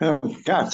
Oh, God.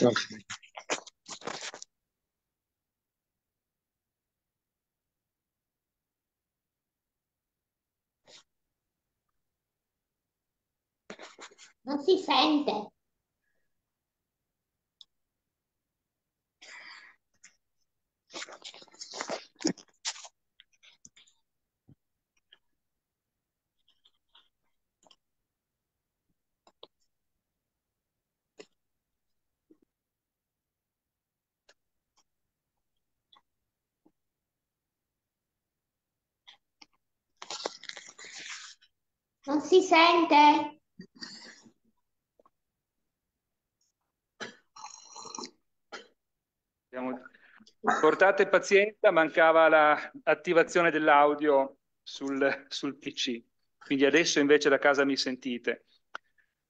sente? Portate pazienza, mancava l'attivazione la dell'audio sul, sul PC, quindi adesso invece da casa mi sentite.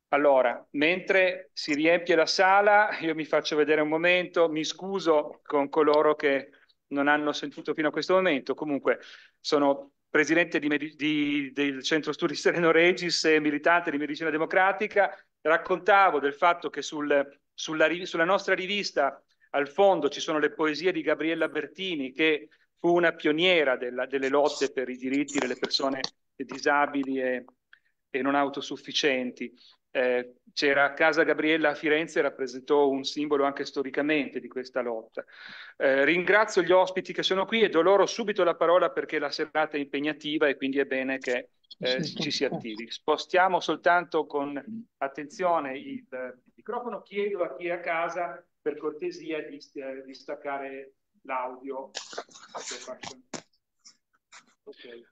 Allora, mentre si riempie la sala, io mi faccio vedere un momento, mi scuso con coloro che non hanno sentito fino a questo momento, comunque sono presidente di, di, del centro studi Sereno Regis e eh, militante di medicina democratica, raccontavo del fatto che sul, sulla, sulla, nostra rivista al fondo ci sono le poesie di Gabriella Bertini che fu una pioniera della, delle lotte per i diritti delle persone disabili e, e non autosufficienti. Eh, c'era Casa Gabriella a Firenze, rappresentò un simbolo anche storicamente di questa lotta. Eh, ringrazio gli ospiti che sono qui e do loro subito la parola perché la serata è impegnativa e quindi è bene che eh, ci si attivi. Spostiamo soltanto con attenzione il, il microfono, chiedo a chi è a casa per cortesia di, eh, di staccare l'audio. Okay.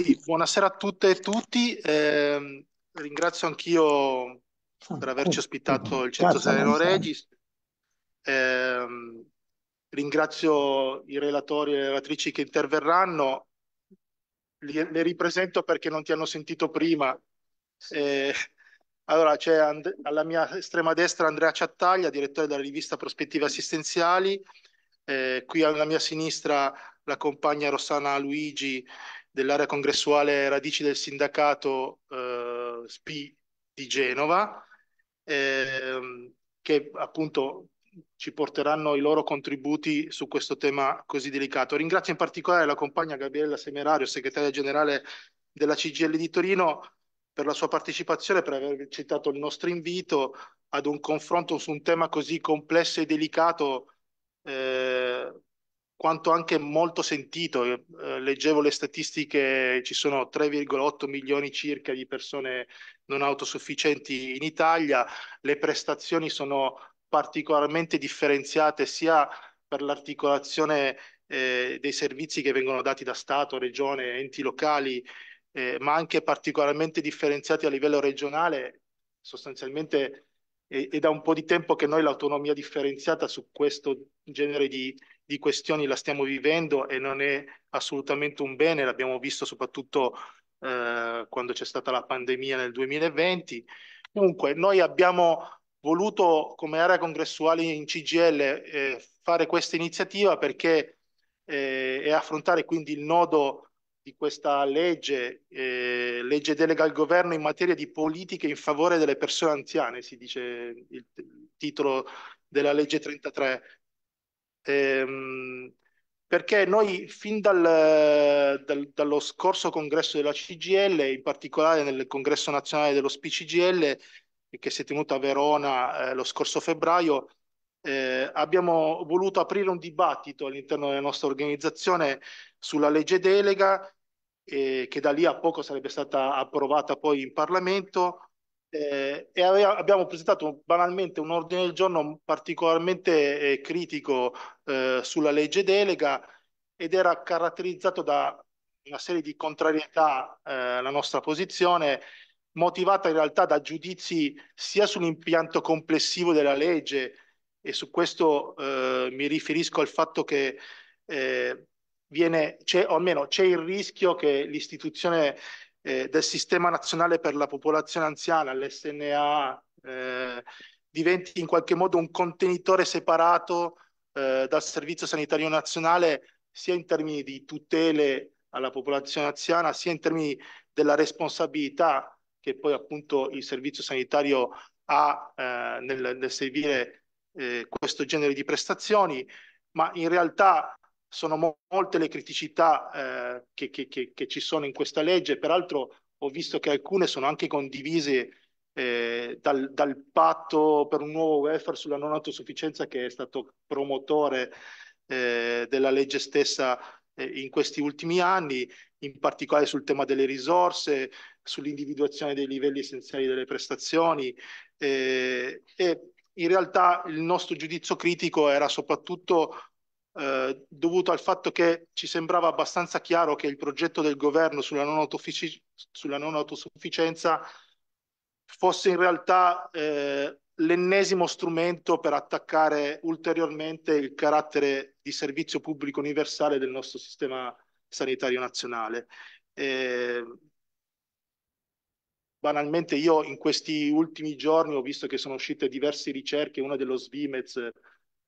Sì, buonasera a tutte e tutti. Eh, ringrazio anch'io ah, per averci eh, ospitato il Centro Sereno Regis. Eh, ringrazio i relatori e le relatrici che interverranno. Le, le ripresento perché non ti hanno sentito prima. Eh, allora, c'è alla mia estrema destra Andrea Ciattaglia, direttore della rivista Prospettive Assistenziali. Eh, qui alla mia sinistra la compagna Rossana Luigi dell'area congressuale Radici del Sindacato eh, SPI di Genova, eh, che appunto ci porteranno i loro contributi su questo tema così delicato. Ringrazio in particolare la compagna Gabriella Semerario, segretaria generale della CGL di Torino, per la sua partecipazione, per aver accettato il nostro invito ad un confronto su un tema così complesso e delicato. Eh, quanto anche molto sentito. Eh, eh, leggevo le statistiche, ci sono 3,8 milioni circa di persone non autosufficienti in Italia, le prestazioni sono particolarmente differenziate sia per l'articolazione eh, dei servizi che vengono dati da Stato, Regione, enti locali, eh, ma anche particolarmente differenziati a livello regionale, sostanzialmente è, è da un po' di tempo che noi l'autonomia differenziata su questo genere di, di questioni la stiamo vivendo e non è assolutamente un bene, l'abbiamo visto soprattutto eh, quando c'è stata la pandemia nel 2020. Comunque, noi abbiamo voluto come area congressuale in CGL eh, fare questa iniziativa perché eh, e affrontare quindi il nodo di questa legge, eh, legge delega al governo in materia di politiche in favore delle persone anziane, si dice il, il titolo della legge 33 ehm, perché noi fin dal, dal, dallo scorso congresso della CGL, in particolare nel congresso nazionale dello SPCGL, che si è tenuto a Verona eh, lo scorso febbraio, eh, abbiamo voluto aprire un dibattito all'interno della nostra organizzazione sulla legge delega, eh, che da lì a poco sarebbe stata approvata poi in Parlamento, eh, e abbiamo presentato banalmente un ordine del giorno particolarmente eh, critico eh, sulla legge delega ed era caratterizzato da una serie di contrarietà eh, alla nostra posizione motivata in realtà da giudizi sia sull'impianto complessivo della legge e su questo eh, mi riferisco al fatto che eh, viene, c'è, o almeno c'è il rischio che l'istituzione eh, del Sistema Nazionale per la Popolazione Anziana, l'SNA, eh, diventi in qualche modo un contenitore separato eh, dal Servizio Sanitario Nazionale, sia in termini di tutele alla popolazione anziana, sia in termini della responsabilità che poi appunto il servizio sanitario ha eh, nel, nel, servire eh, questo genere di prestazioni, ma in realtà sono mo- molte le criticità eh, che, che, che, che, ci sono in questa legge, peraltro ho visto che alcune sono anche condivise eh, dal, dal, patto per un nuovo welfare sulla non autosufficienza che è stato promotore eh, della legge stessa eh, in questi ultimi anni, in particolare sul tema delle risorse, sull'individuazione dei livelli essenziali delle prestazioni eh, e in realtà il nostro giudizio critico era soprattutto eh, dovuto al fatto che ci sembrava abbastanza chiaro che il progetto del governo sulla non, autofici- sulla non autosufficienza fosse in realtà eh, l'ennesimo strumento per attaccare ulteriormente il carattere di servizio pubblico universale del nostro sistema sanitario nazionale. Eh, banalmente io in questi ultimi giorni ho visto che sono uscite diverse ricerche, una dello Svimez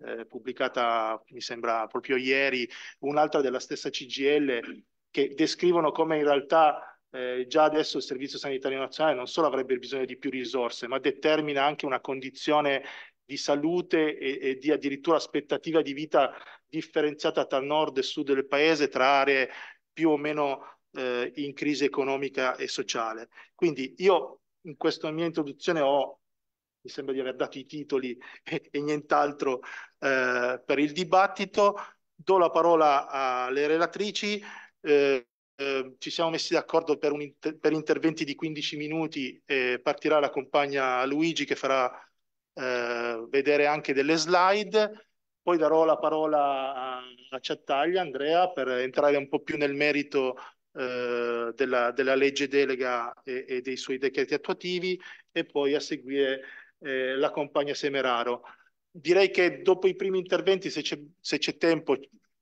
eh, pubblicata mi sembra proprio ieri, un'altra della stessa CGL, che descrivono come in realtà eh, già adesso il Servizio Sanitario Nazionale non solo avrebbe bisogno di più risorse, ma determina anche una condizione di salute e, e di addirittura aspettativa di vita differenziata tra nord e sud del paese, tra aree più o meno eh, in crisi economica e sociale. Quindi io in questa mia introduzione ho mi sembra di aver dato i titoli e, e nient'altro eh, per il dibattito. Do la parola alle relatrici. Eh, eh, ci siamo messi d'accordo per, inter per, interventi di 15 minuti e partirà la compagna Luigi che farà eh, vedere anche delle slide. Poi darò la parola a, a Ciattaglia, Andrea, per entrare un po' più nel merito eh, della, della, legge delega e, e, dei suoi decreti attuativi e poi a seguire eh, la compagna Semeraro. Direi che dopo i primi interventi, se c'è, se c'è tempo,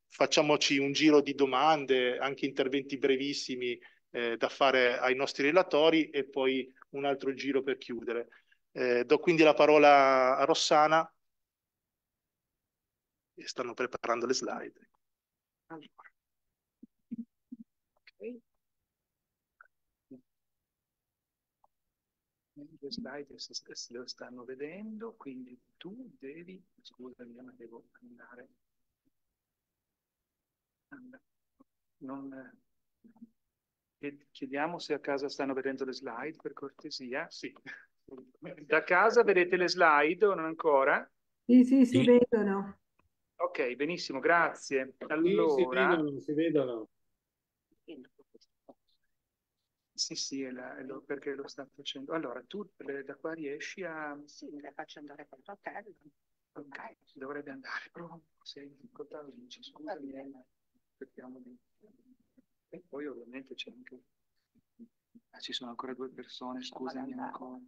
facciamoci un giro di domande, anche interventi brevissimi eh, da fare ai nostri relatori e poi un altro giro per chiudere. Eh, do quindi la parola a Rossana. Stanno preparando le slide. Allora. due slide se, se lo stanno vedendo, quindi tu devi, scusami, ma devo andare. Non, eh, chiediamo se a casa stanno vedendo le slide, per cortesia. Sì. Da casa vedete le slide o non ancora? Sì, sì, si sì. vedono. Ok, benissimo, grazie. Allora... Sì, si vedono, si vedono. Sì, sì, la, lo, perché lo sta facendo. Allora, tu da qua riesci a... Sì, me la faccio andare col tuo hotel. Okay. Dovrebbe andare, però se hai difficoltà lo dici, scusami, aspettiamo di... E poi ovviamente c'è anche... Ah, ci sono ancora due persone, scusami, C'è, ancora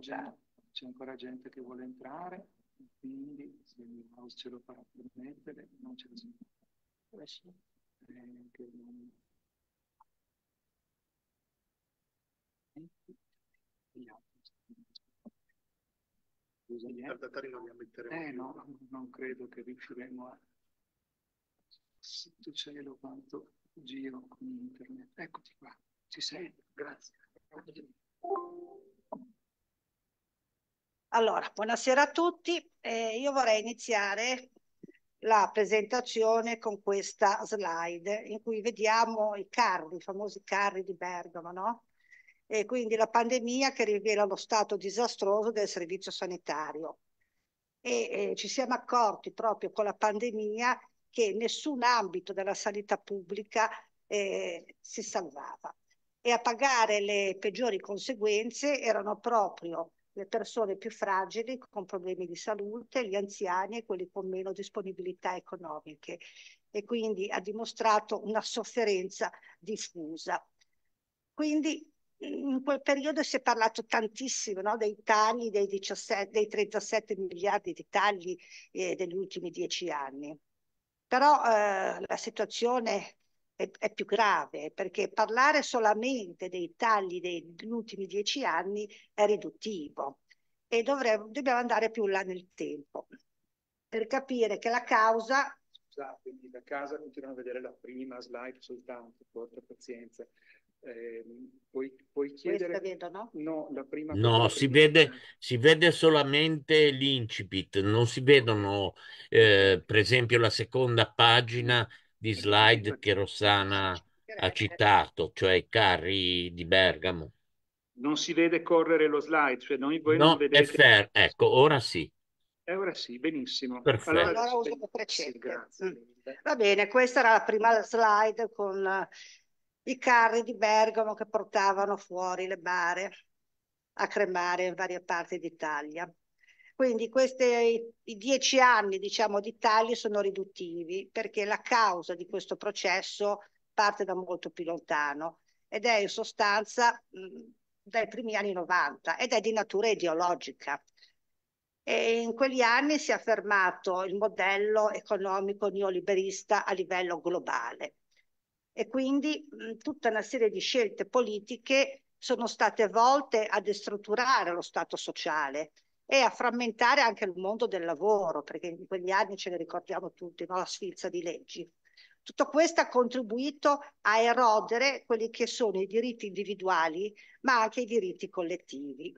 certo. gente, ancora gente che vuole entrare, quindi se il mouse ce lo farà permettere, non ce lo si... Eh, che non... studenti e gli altri Eh no, non credo che riusciremo a Santo cielo quanto giro con internet. Eccoti qua, ci sei, grazie. Allora, buonasera a tutti. Eh, io vorrei iniziare la presentazione con questa slide in cui vediamo i carri, i famosi carri di Bergamo, no? e quindi la pandemia che rivela lo stato disastroso del servizio sanitario. E, e ci siamo accorti proprio con la pandemia che nessun ambito della sanità pubblica eh, si salvava e a pagare le peggiori conseguenze erano proprio le persone più fragili con problemi di salute, gli anziani e quelli con meno disponibilità economiche e quindi ha dimostrato una sofferenza diffusa. Quindi in quel periodo si è parlato tantissimo no, dei tagli, dei, 17, dei, 37 miliardi di tagli eh, degli ultimi dieci anni. Però eh, la situazione è, è, più grave perché parlare solamente dei tagli degli ultimi dieci anni è riduttivo e dovremmo, dobbiamo andare più là nel tempo per capire che la causa... Scusate, da casa continuano a vedere la prima slide soltanto, porta pazienza. Ehm, puoi, puoi chiedere... Vedo, no? No, la prima no si, vede, si vede solamente l'incipit, non si vedono eh, per esempio la seconda pagina di slide che Rossana ha citato, cioè i carri di Bergamo. Non si vede correre lo slide, cioè noi voi no, non vedete... Fair, ecco, ora sì. E eh, ora sì, benissimo. Perfetto. Allora, allora uso le sì, mm. Va bene, questa era la prima slide con i carri di Bergamo che portavano fuori le bare a cremare in varie parti d'Italia. Quindi questi dieci anni diciamo, di tagli sono riduttivi perché la causa di questo processo parte da molto più lontano ed è in sostanza mh, mm, dai primi anni 90 ed è di natura ideologica. E in quegli anni si è affermato il modello economico neoliberista a livello globale e quindi mh, tutta una serie di scelte politiche sono state volte a destrutturare lo Stato sociale e a frammentare anche il mondo del lavoro, perché in quegli anni ce ne ricordiamo tutti, no? la sfilza di leggi. Tutto questo ha contribuito a erodere quelli che sono i diritti individuali, ma anche i diritti collettivi.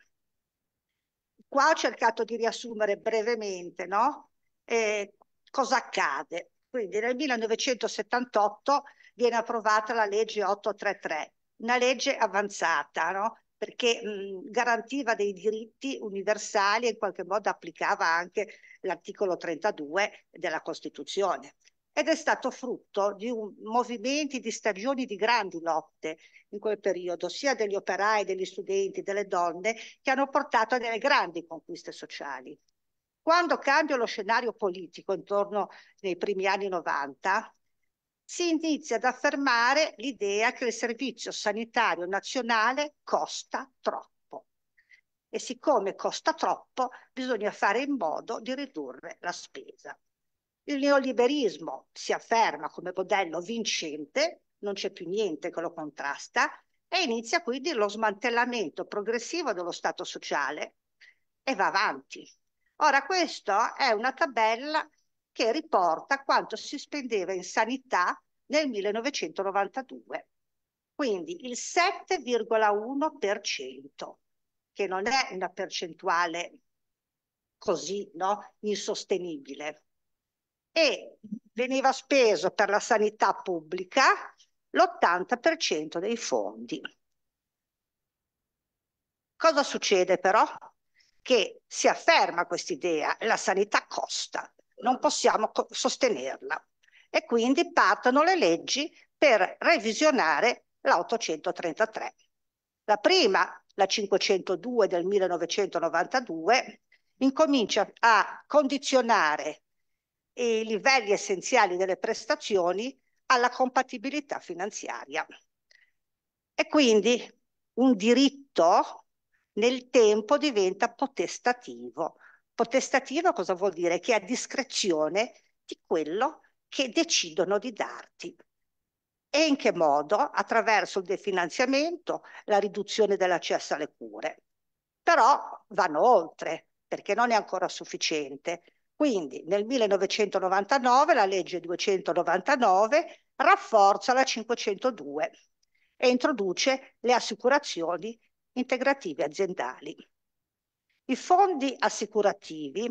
Qua ho cercato di riassumere brevemente no? eh, cosa accade. Quindi nel 1978 viene approvata la legge 833, una legge avanzata, no? perché mh, garantiva dei diritti universali e in qualche modo applicava anche l'articolo 32 della Costituzione. Ed è stato frutto di un, movimenti, di stagioni di grandi lotte in quel periodo, sia degli operai, degli studenti, delle donne, che hanno portato a delle grandi conquiste sociali. Quando cambia lo scenario politico intorno nei primi anni 90, si inizia ad affermare l'idea che il servizio sanitario nazionale costa troppo e siccome costa troppo bisogna fare in modo di ridurre la spesa. Il neoliberismo si afferma come modello vincente, non c'è più niente che lo contrasta e inizia quindi lo smantellamento progressivo dello Stato sociale e va avanti. Ora questa è una tabella che riporta quanto si spendeva in sanità nel 1992. Quindi il 7,1%, che non è una percentuale così no? insostenibile. E veniva speso per la sanità pubblica l'80% dei fondi. Cosa succede però? Che si afferma questa idea, la sanità costa, non possiamo sostenerla. E quindi partono le leggi per revisionare la 833. La prima, la 502 del 1992, incomincia a condizionare i livelli essenziali delle prestazioni alla compatibilità finanziaria. E quindi un diritto nel tempo diventa potestativo, Potestativa cosa vuol dire? Che è a discrezione di quello che decidono di darti. E in che modo? Attraverso il definanziamento, la riduzione dell'accesso alle cure. Però vanno oltre, perché non è ancora sufficiente. Quindi nel 1999 la legge 299 rafforza la 502 e introduce le assicurazioni integrative aziendali. I fondi assicurativi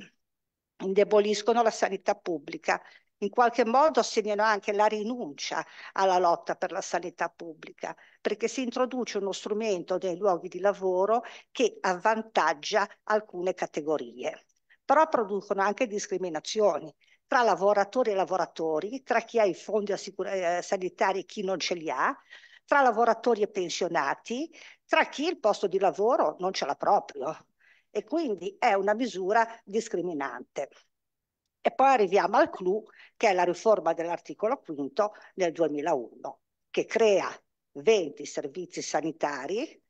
indeboliscono la sanità pubblica, in qualche modo segnano anche la rinuncia alla lotta per la sanità pubblica, perché si introduce uno strumento dei luoghi di lavoro che avvantaggia alcune categorie. Però producono anche discriminazioni tra lavoratori e lavoratori, tra chi ha i fondi assicur- eh, sanitari e chi non ce li ha, tra lavoratori e pensionati, tra chi il posto di lavoro non ce l'ha proprio e quindi è una misura discriminante. E poi arriviamo al clou che è la riforma dell'articolo 5 del 2001 che crea 20 servizi sanitari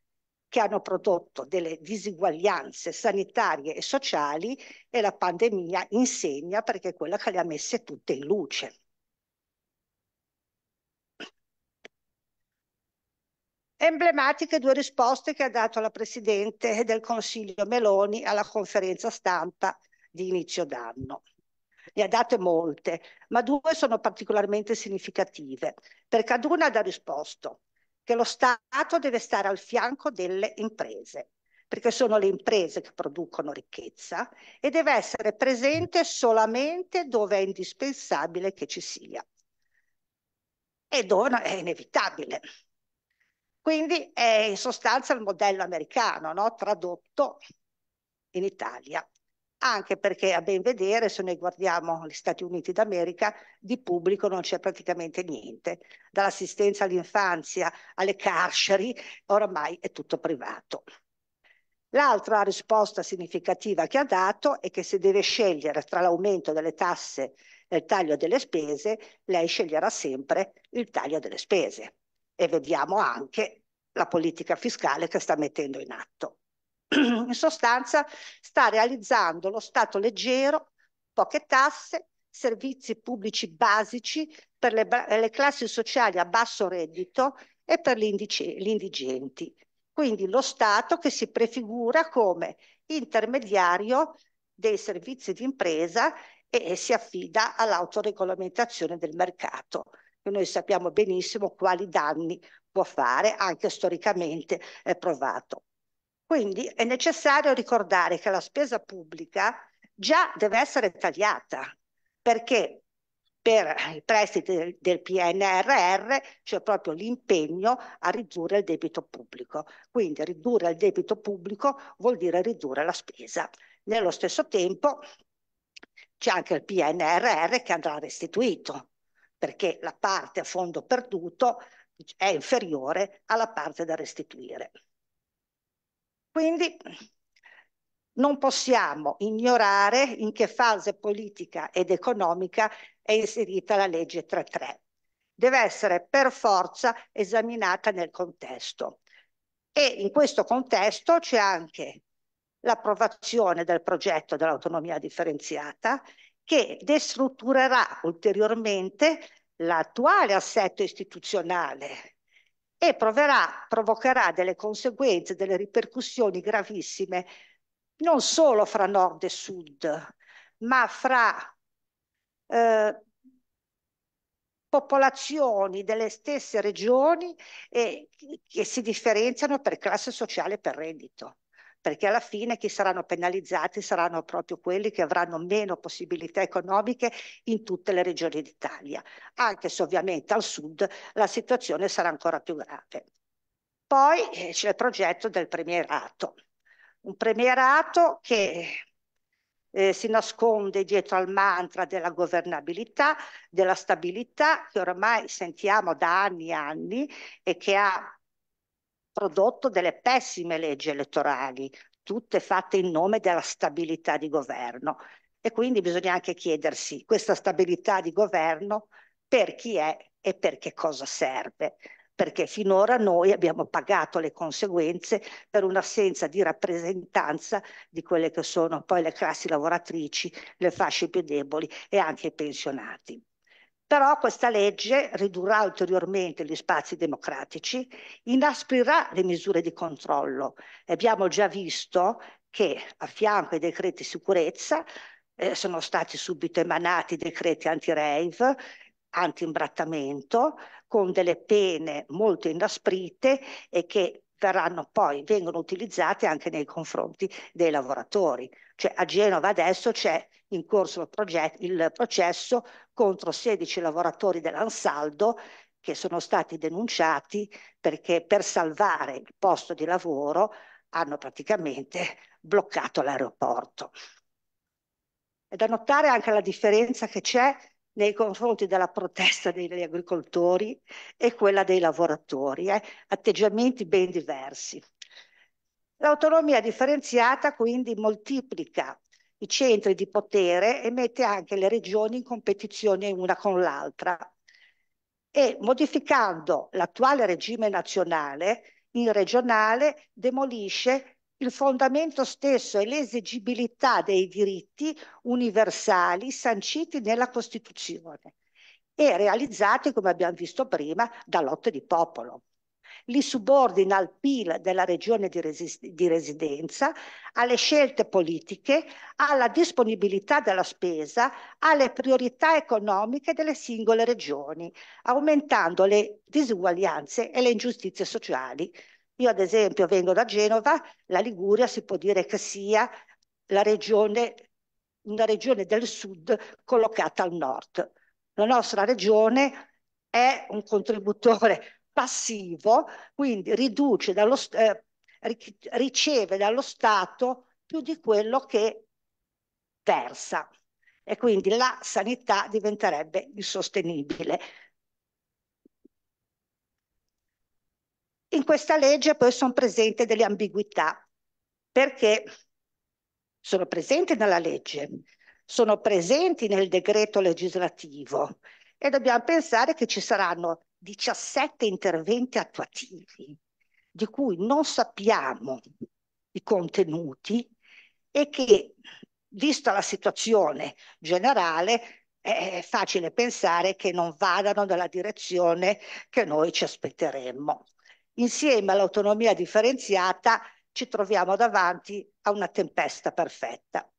che hanno prodotto delle disuguaglianze sanitarie e sociali e la pandemia insegna perché è quella che le ha messe tutte in luce. Emblematiche due risposte che ha dato la Presidente del Consiglio Meloni alla conferenza stampa di inizio d'anno. Ne ha date molte, ma due sono particolarmente significative, perché ad una ha risposto che lo Stato deve stare al fianco delle imprese, perché sono le imprese che producono ricchezza e deve essere presente solamente dove è indispensabile che ci sia e dove è inevitabile. Quindi è in sostanza il modello americano, no? tradotto in Italia, anche perché a ben vedere, se noi guardiamo gli Stati Uniti d'America, di pubblico non c'è praticamente niente, dall'assistenza all'infanzia alle carceri, oramai è tutto privato. L'altra risposta significativa che ha dato è che se deve scegliere tra l'aumento delle tasse e il taglio delle spese, lei sceglierà sempre il taglio delle spese e vediamo anche la politica fiscale che sta mettendo in atto. In sostanza sta realizzando lo Stato leggero, poche tasse, servizi pubblici basici per le, le classi sociali a basso reddito e per gli, gli indigenti. Quindi lo Stato che si prefigura come intermediario dei servizi di impresa e si affida all'autoregolamentazione del mercato noi sappiamo benissimo quali danni può fare, anche storicamente eh, provato. Quindi è necessario ricordare che la spesa pubblica già deve essere tagliata, perché per i prestiti del PNRR c'è proprio l'impegno a ridurre il debito pubblico. Quindi ridurre il debito pubblico vuol dire ridurre la spesa. Nello stesso tempo c'è anche il PNRR che andrà restituito, perché la parte a fondo perduto è inferiore alla parte da restituire. Quindi non possiamo ignorare in che fase politica ed economica è inserita la legge 3.3. Deve essere per forza esaminata nel contesto. E in questo contesto c'è anche l'approvazione del progetto dell'autonomia differenziata che destrutturerà ulteriormente l'attuale assetto istituzionale e proverà, provocherà delle conseguenze, delle ripercussioni gravissime non solo fra nord e sud, ma fra eh, popolazioni delle stesse regioni e, che si differenziano per classe sociale e per reddito perché alla fine chi saranno penalizzati saranno proprio quelli che avranno meno possibilità economiche in tutte le regioni d'Italia, anche se ovviamente al sud la situazione sarà ancora più grave. Poi eh, c'è il progetto del premierato, un premierato che eh, si nasconde dietro al mantra della governabilità, della stabilità che ormai sentiamo da anni e anni e che ha prodotto delle pessime leggi elettorali, tutte fatte in nome della stabilità di governo. E quindi bisogna anche chiedersi questa stabilità di governo per chi è e per che cosa serve, perché finora noi abbiamo pagato le conseguenze per un'assenza di rappresentanza di quelle che sono poi le classi lavoratrici, le fasce più deboli e anche i pensionati. Però questa legge ridurrà ulteriormente gli spazi democratici, inasprirà le misure di controllo. Abbiamo già visto che a fianco ai decreti sicurezza eh, sono stati subito emanati decreti anti-rave, anti-imbrattamento, con delle pene molto inasprite e che verranno poi, vengono utilizzate anche nei confronti dei lavoratori. Cioè a Genova adesso c'è in corso il, progetto, il processo contro 16 lavoratori dell'Ansaldo che sono stati denunciati perché per salvare il posto di lavoro hanno praticamente bloccato l'aeroporto. È da notare anche la differenza che c'è nei confronti della protesta degli agricoltori e quella dei lavoratori, eh? atteggiamenti ben diversi. L'autonomia differenziata quindi moltiplica i centri di potere e mette anche le regioni in competizione una con l'altra e modificando l'attuale regime nazionale, in regionale demolisce il fondamento stesso e l'esigibilità dei diritti universali sanciti nella Costituzione e realizzati, come abbiamo visto prima, da lotte di popolo. Li subordina al PIL della regione di, di residenza, alle scelte politiche, alla disponibilità della spesa, alle priorità economiche delle singole regioni, aumentando le disuguaglianze e le ingiustizie sociali io ad esempio vengo da Genova, la Liguria si può dire che sia la regione, una regione del sud collocata al nord. La nostra regione è un contributore passivo, quindi riduce dallo, eh, riceve dallo Stato più di quello che versa e quindi la sanità diventerebbe insostenibile. In questa legge poi sono presenti delle ambiguità, perché sono presenti nella legge, sono presenti nel decreto legislativo e dobbiamo pensare che ci saranno 17 interventi attuativi di cui non sappiamo i contenuti e che, vista la situazione generale, è facile pensare che non vadano nella direzione che noi ci aspetteremmo insieme all'autonomia differenziata ci troviamo davanti a una tempesta perfetta,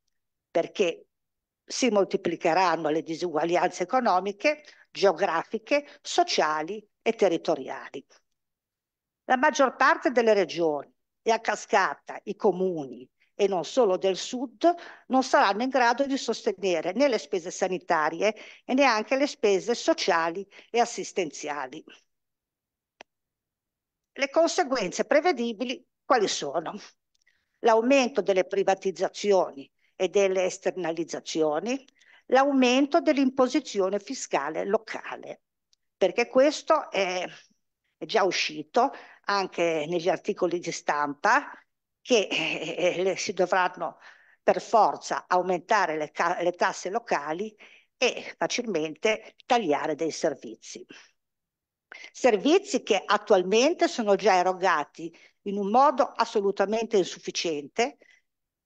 perché si moltiplicheranno le disuguaglianze economiche, geografiche, sociali e territoriali. La maggior parte delle regioni e a cascata i comuni e non solo del sud non saranno in grado di sostenere né le spese sanitarie e neanche le spese sociali e assistenziali. Le conseguenze prevedibili quali sono? L'aumento delle privatizzazioni e delle esternalizzazioni, l'aumento dell'imposizione fiscale locale, perché questo è già uscito anche negli articoli di stampa che eh, si dovranno per forza aumentare le, le tasse locali e facilmente tagliare dei servizi. Servizi che attualmente sono già erogati in un modo assolutamente insufficiente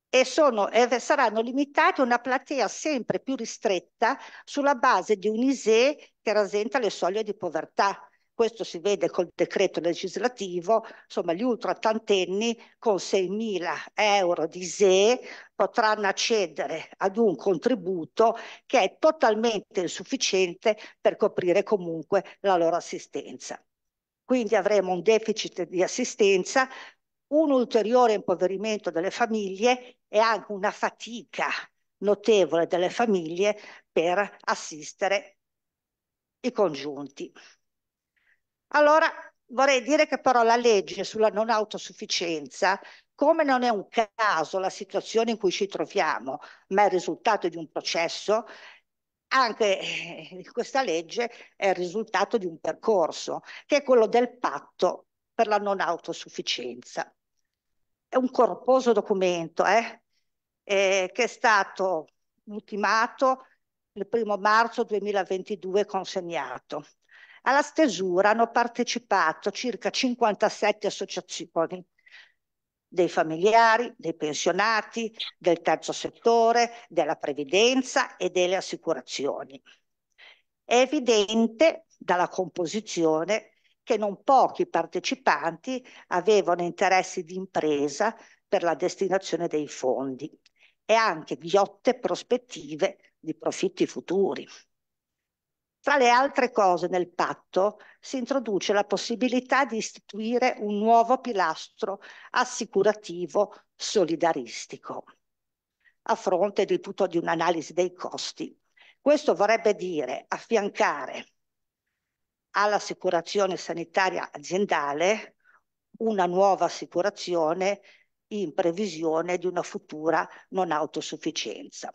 e, sono, e saranno limitati a una platea sempre più ristretta sulla base di un ISEE che rasenta le soglie di povertà questo si vede col decreto legislativo, insomma gli ultrattantenni con 6.000 euro di SE potranno accedere ad un contributo che è totalmente insufficiente per coprire comunque la loro assistenza. Quindi avremo un deficit di assistenza, un ulteriore impoverimento delle famiglie e anche una fatica notevole delle famiglie per assistere i congiunti. Allora vorrei dire che però la legge sulla non autosufficienza, come non è un caso la situazione in cui ci troviamo, ma è il risultato di un processo, anche eh, questa legge è il risultato di un percorso, che è quello del patto per la non autosufficienza. È un corposo documento eh? Eh, che è stato ultimato il primo marzo 2022 consegnato. Alla stesura hanno partecipato circa 57 associazioni dei familiari, dei pensionati, del terzo settore, della previdenza e delle assicurazioni. È evidente dalla composizione che non pochi partecipanti avevano interessi di impresa per la destinazione dei fondi e anche ghiotte prospettive di profitti futuri. Tra le altre cose nel patto si introduce la possibilità di istituire un nuovo pilastro assicurativo solidaristico a fronte di tutto di un'analisi dei costi. Questo vorrebbe dire affiancare all'assicurazione sanitaria aziendale una nuova assicurazione in previsione di una futura non autosufficienza.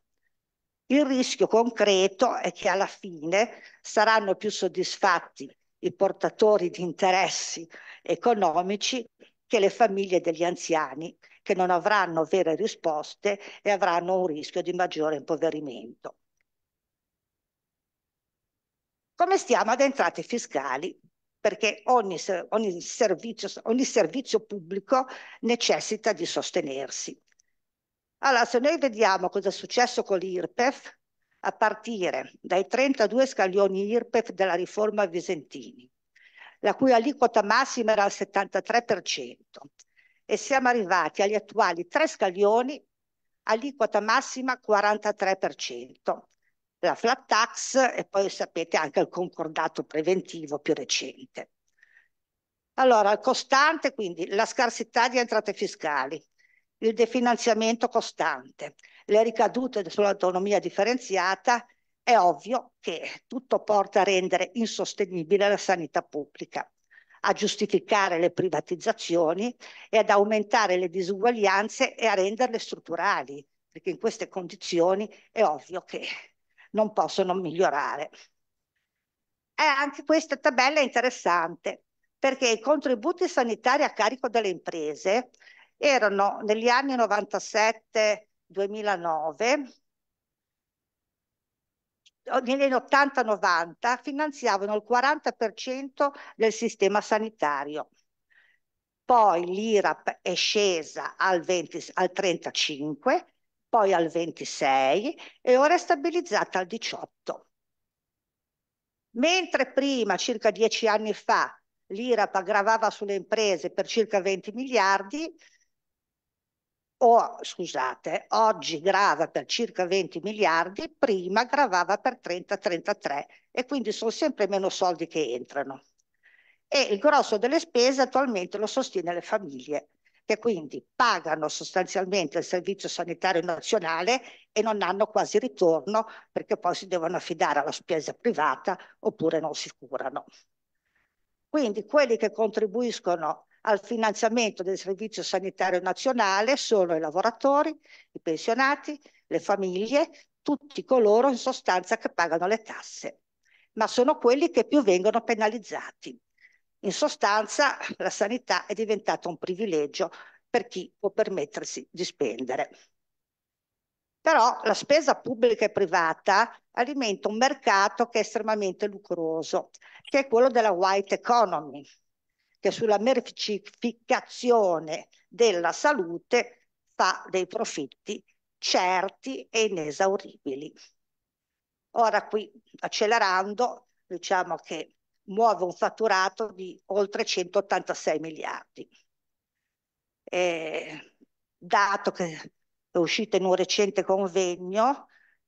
Il rischio concreto è che alla fine saranno più soddisfatti i portatori di interessi economici che le famiglie degli anziani che non avranno vere risposte e avranno un rischio di maggiore impoverimento. Come stiamo ad entrate fiscali? Perché ogni, ogni, servizio, ogni servizio pubblico necessita di sostenersi. Allora, se noi vediamo cosa è successo con l'IRPEF, a partire dai 32 scaglioni IRPEF della riforma Visentini, la cui aliquota massima era il 73%, e siamo arrivati agli attuali tre scaglioni, aliquota massima 43%, la flat tax e poi sapete anche il concordato preventivo più recente. Allora, costante quindi la scarsità di entrate fiscali, il definanziamento costante, le ricadute sull'autonomia differenziata, è ovvio che tutto porta a rendere insostenibile la sanità pubblica, a giustificare le privatizzazioni e ad aumentare le disuguaglianze e a renderle strutturali, perché in queste condizioni è ovvio che non possono migliorare. E eh, anche questa tabella è interessante perché i contributi sanitari a carico delle imprese erano negli anni 97-2009, negli anni 80-90 finanziavano il 40% del sistema sanitario. Poi l'IRAP è scesa al, 20, al 35, poi al 26 e ora è stabilizzata al 18. Mentre prima, circa dieci anni fa, l'IRAP aggravava sulle imprese per circa 20 miliardi, o, scusate, oggi grava per circa 20 miliardi, prima gravava per 30-33 e quindi sono sempre meno soldi che entrano. E il grosso delle spese attualmente lo sostiene le famiglie, che quindi pagano sostanzialmente il Servizio Sanitario Nazionale e non hanno quasi ritorno perché poi si devono affidare alla spesa privata oppure non si curano. Quindi quelli che contribuiscono al finanziamento del Servizio Sanitario Nazionale sono i lavoratori, i pensionati, le famiglie, tutti coloro in sostanza che pagano le tasse, ma sono quelli che più vengono penalizzati. In sostanza la sanità è diventata un privilegio per chi può permettersi di spendere. Però la spesa pubblica e privata alimenta un mercato che è estremamente lucroso, che è quello della white economy, che sulla mercificazione della salute fa dei profitti certi e inesauribili. Ora qui accelerando diciamo che muove un fatturato di oltre 186 miliardi. E, dato che è uscito in un recente convegno,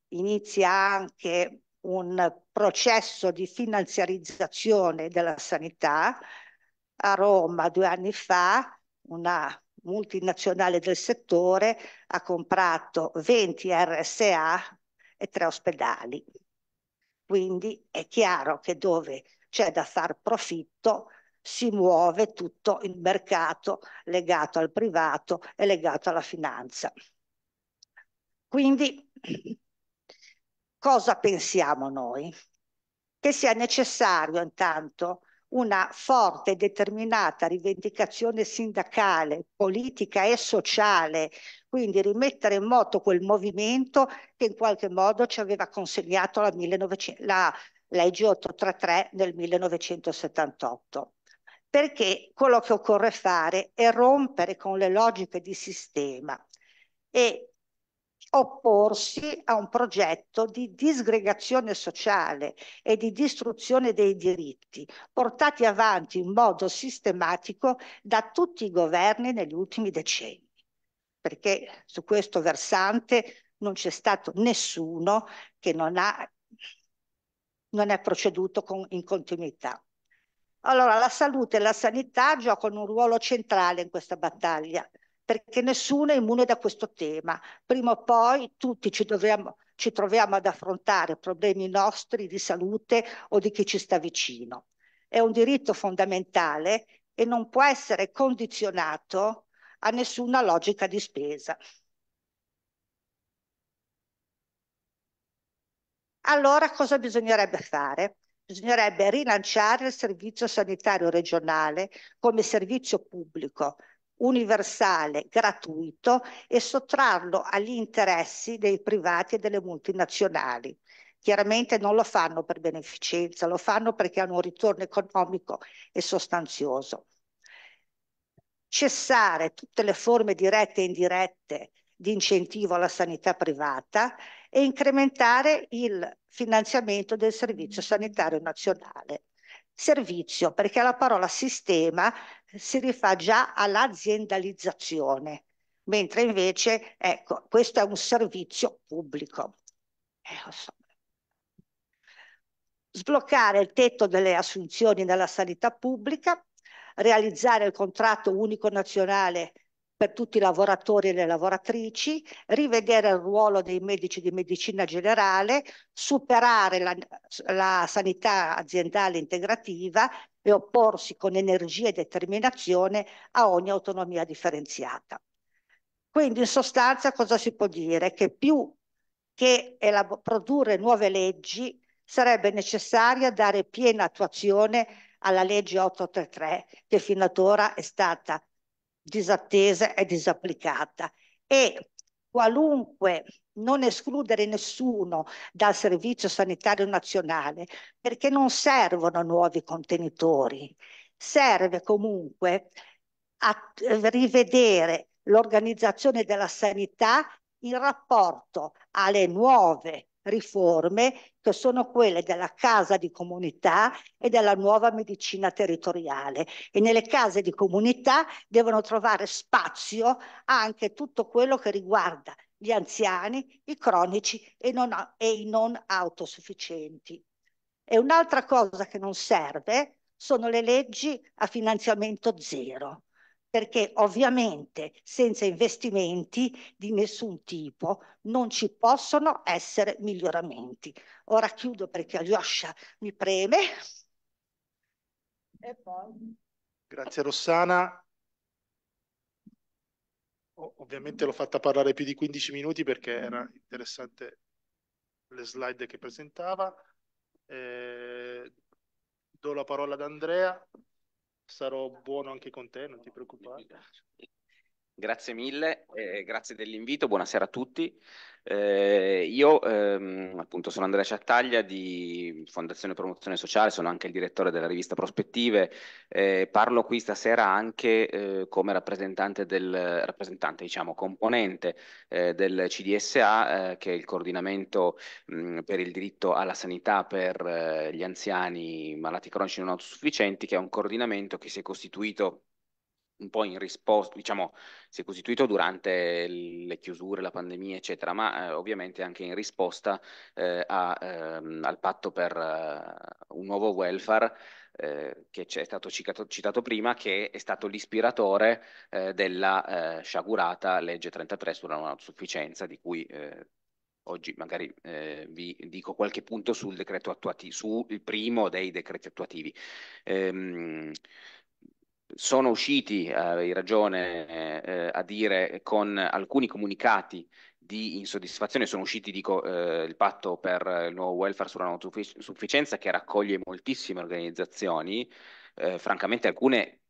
inizia anche un processo di finanziarizzazione della sanità a Roma due anni fa una multinazionale del settore ha comprato 20 RSA e tre ospedali. Quindi è chiaro che dove c'è da far profitto si muove tutto il mercato legato al privato e legato alla finanza. Quindi cosa pensiamo noi? Che sia necessario intanto una forte e determinata rivendicazione sindacale, politica e sociale, quindi rimettere in moto quel movimento che in qualche modo ci aveva consegnato la, 1900, la legge 833 del 1978. Perché quello che occorre fare è rompere con le logiche di sistema e opporsi a un progetto di disgregazione sociale e di distruzione dei diritti portati avanti in modo sistematico da tutti i governi negli ultimi decenni, perché su questo versante non c'è stato nessuno che non, ha, non è proceduto con, in continuità. Allora la salute e la sanità giocano un ruolo centrale in questa battaglia perché nessuno è immune da questo tema. Prima o poi tutti ci, dovremo, ci troviamo ad affrontare problemi nostri di salute o di chi ci sta vicino. È un diritto fondamentale e non può essere condizionato a nessuna logica di spesa. Allora cosa bisognerebbe fare? Bisognerebbe rilanciare il servizio sanitario regionale come servizio pubblico universale, gratuito e sottrarlo agli interessi dei privati e delle multinazionali. Chiaramente non lo fanno per beneficenza, lo fanno perché hanno un ritorno economico e sostanzioso. Cessare tutte le forme dirette e indirette di incentivo alla sanità privata e incrementare il finanziamento del Servizio Sanitario Nazionale. Servizio perché la parola sistema si rifà già all'aziendalizzazione, mentre invece, ecco, questo è un servizio pubblico. Eh, so. Sbloccare il tetto delle assunzioni nella sanità pubblica, realizzare il contratto unico nazionale per tutti i lavoratori e le lavoratrici, rivedere il ruolo dei medici di medicina generale, superare la, la sanità aziendale integrativa e opporsi con energia e determinazione a ogni autonomia differenziata. Quindi in sostanza cosa si può dire? Che più che produrre nuove leggi sarebbe necessaria dare piena attuazione alla legge 833 che fino ad ora è stata disattesa e disapplicata e qualunque, non escludere nessuno dal Servizio Sanitario Nazionale, perché non servono nuovi contenitori, serve comunque a rivedere l'organizzazione della sanità in rapporto alle nuove riforme che sono quelle della casa di comunità e della nuova medicina territoriale e nelle case di comunità devono trovare spazio anche tutto quello che riguarda gli anziani, i cronici e, non, e i non autosufficienti. E un'altra cosa che non serve sono le leggi a finanziamento zero perché ovviamente senza investimenti di nessun tipo non ci possono essere miglioramenti. Ora chiudo perché Alyosha mi preme. E poi... Grazie Rossana. Oh, ovviamente l'ho fatta parlare più di 15 minuti perché era mm. interessante le slide che presentava. Eh, do la parola ad Andrea sarò buono anche con te, non ti preoccupare. Grazie mille, eh, grazie dell'invito, buonasera a tutti. Eh, io ehm, appunto sono Andrea Ciattaglia di Fondazione Promozione Sociale, sono anche il direttore della rivista Prospettive, eh, parlo qui stasera anche eh, come rappresentante, del, rappresentante diciamo, componente eh, del CDSA, eh, che è il coordinamento mh, mm, per il diritto alla sanità per gli anziani malati cronici non autosufficienti, che è un coordinamento che si è costituito un po' in risposta, diciamo, si è costituito durante le chiusure, la pandemia, eccetera, ma eh, ovviamente anche in risposta eh, a, ehm, al patto per uh, un nuovo welfare eh, che c'è stato citato, citato, prima, che è stato l'ispiratore eh, della eh, sciagurata legge 33 sulla non autosufficienza, di cui oggi magari eh, vi dico qualche punto sul decreto attuativo, sul primo dei decreti attuativi. Ehm, sono usciti eh, in ragione eh, eh, a dire con alcuni comunicati di insoddisfazione sono usciti dico, eh, il patto per il nuovo welfare sulla non sufficienza che raccoglie moltissime organizzazioni, eh, francamente alcune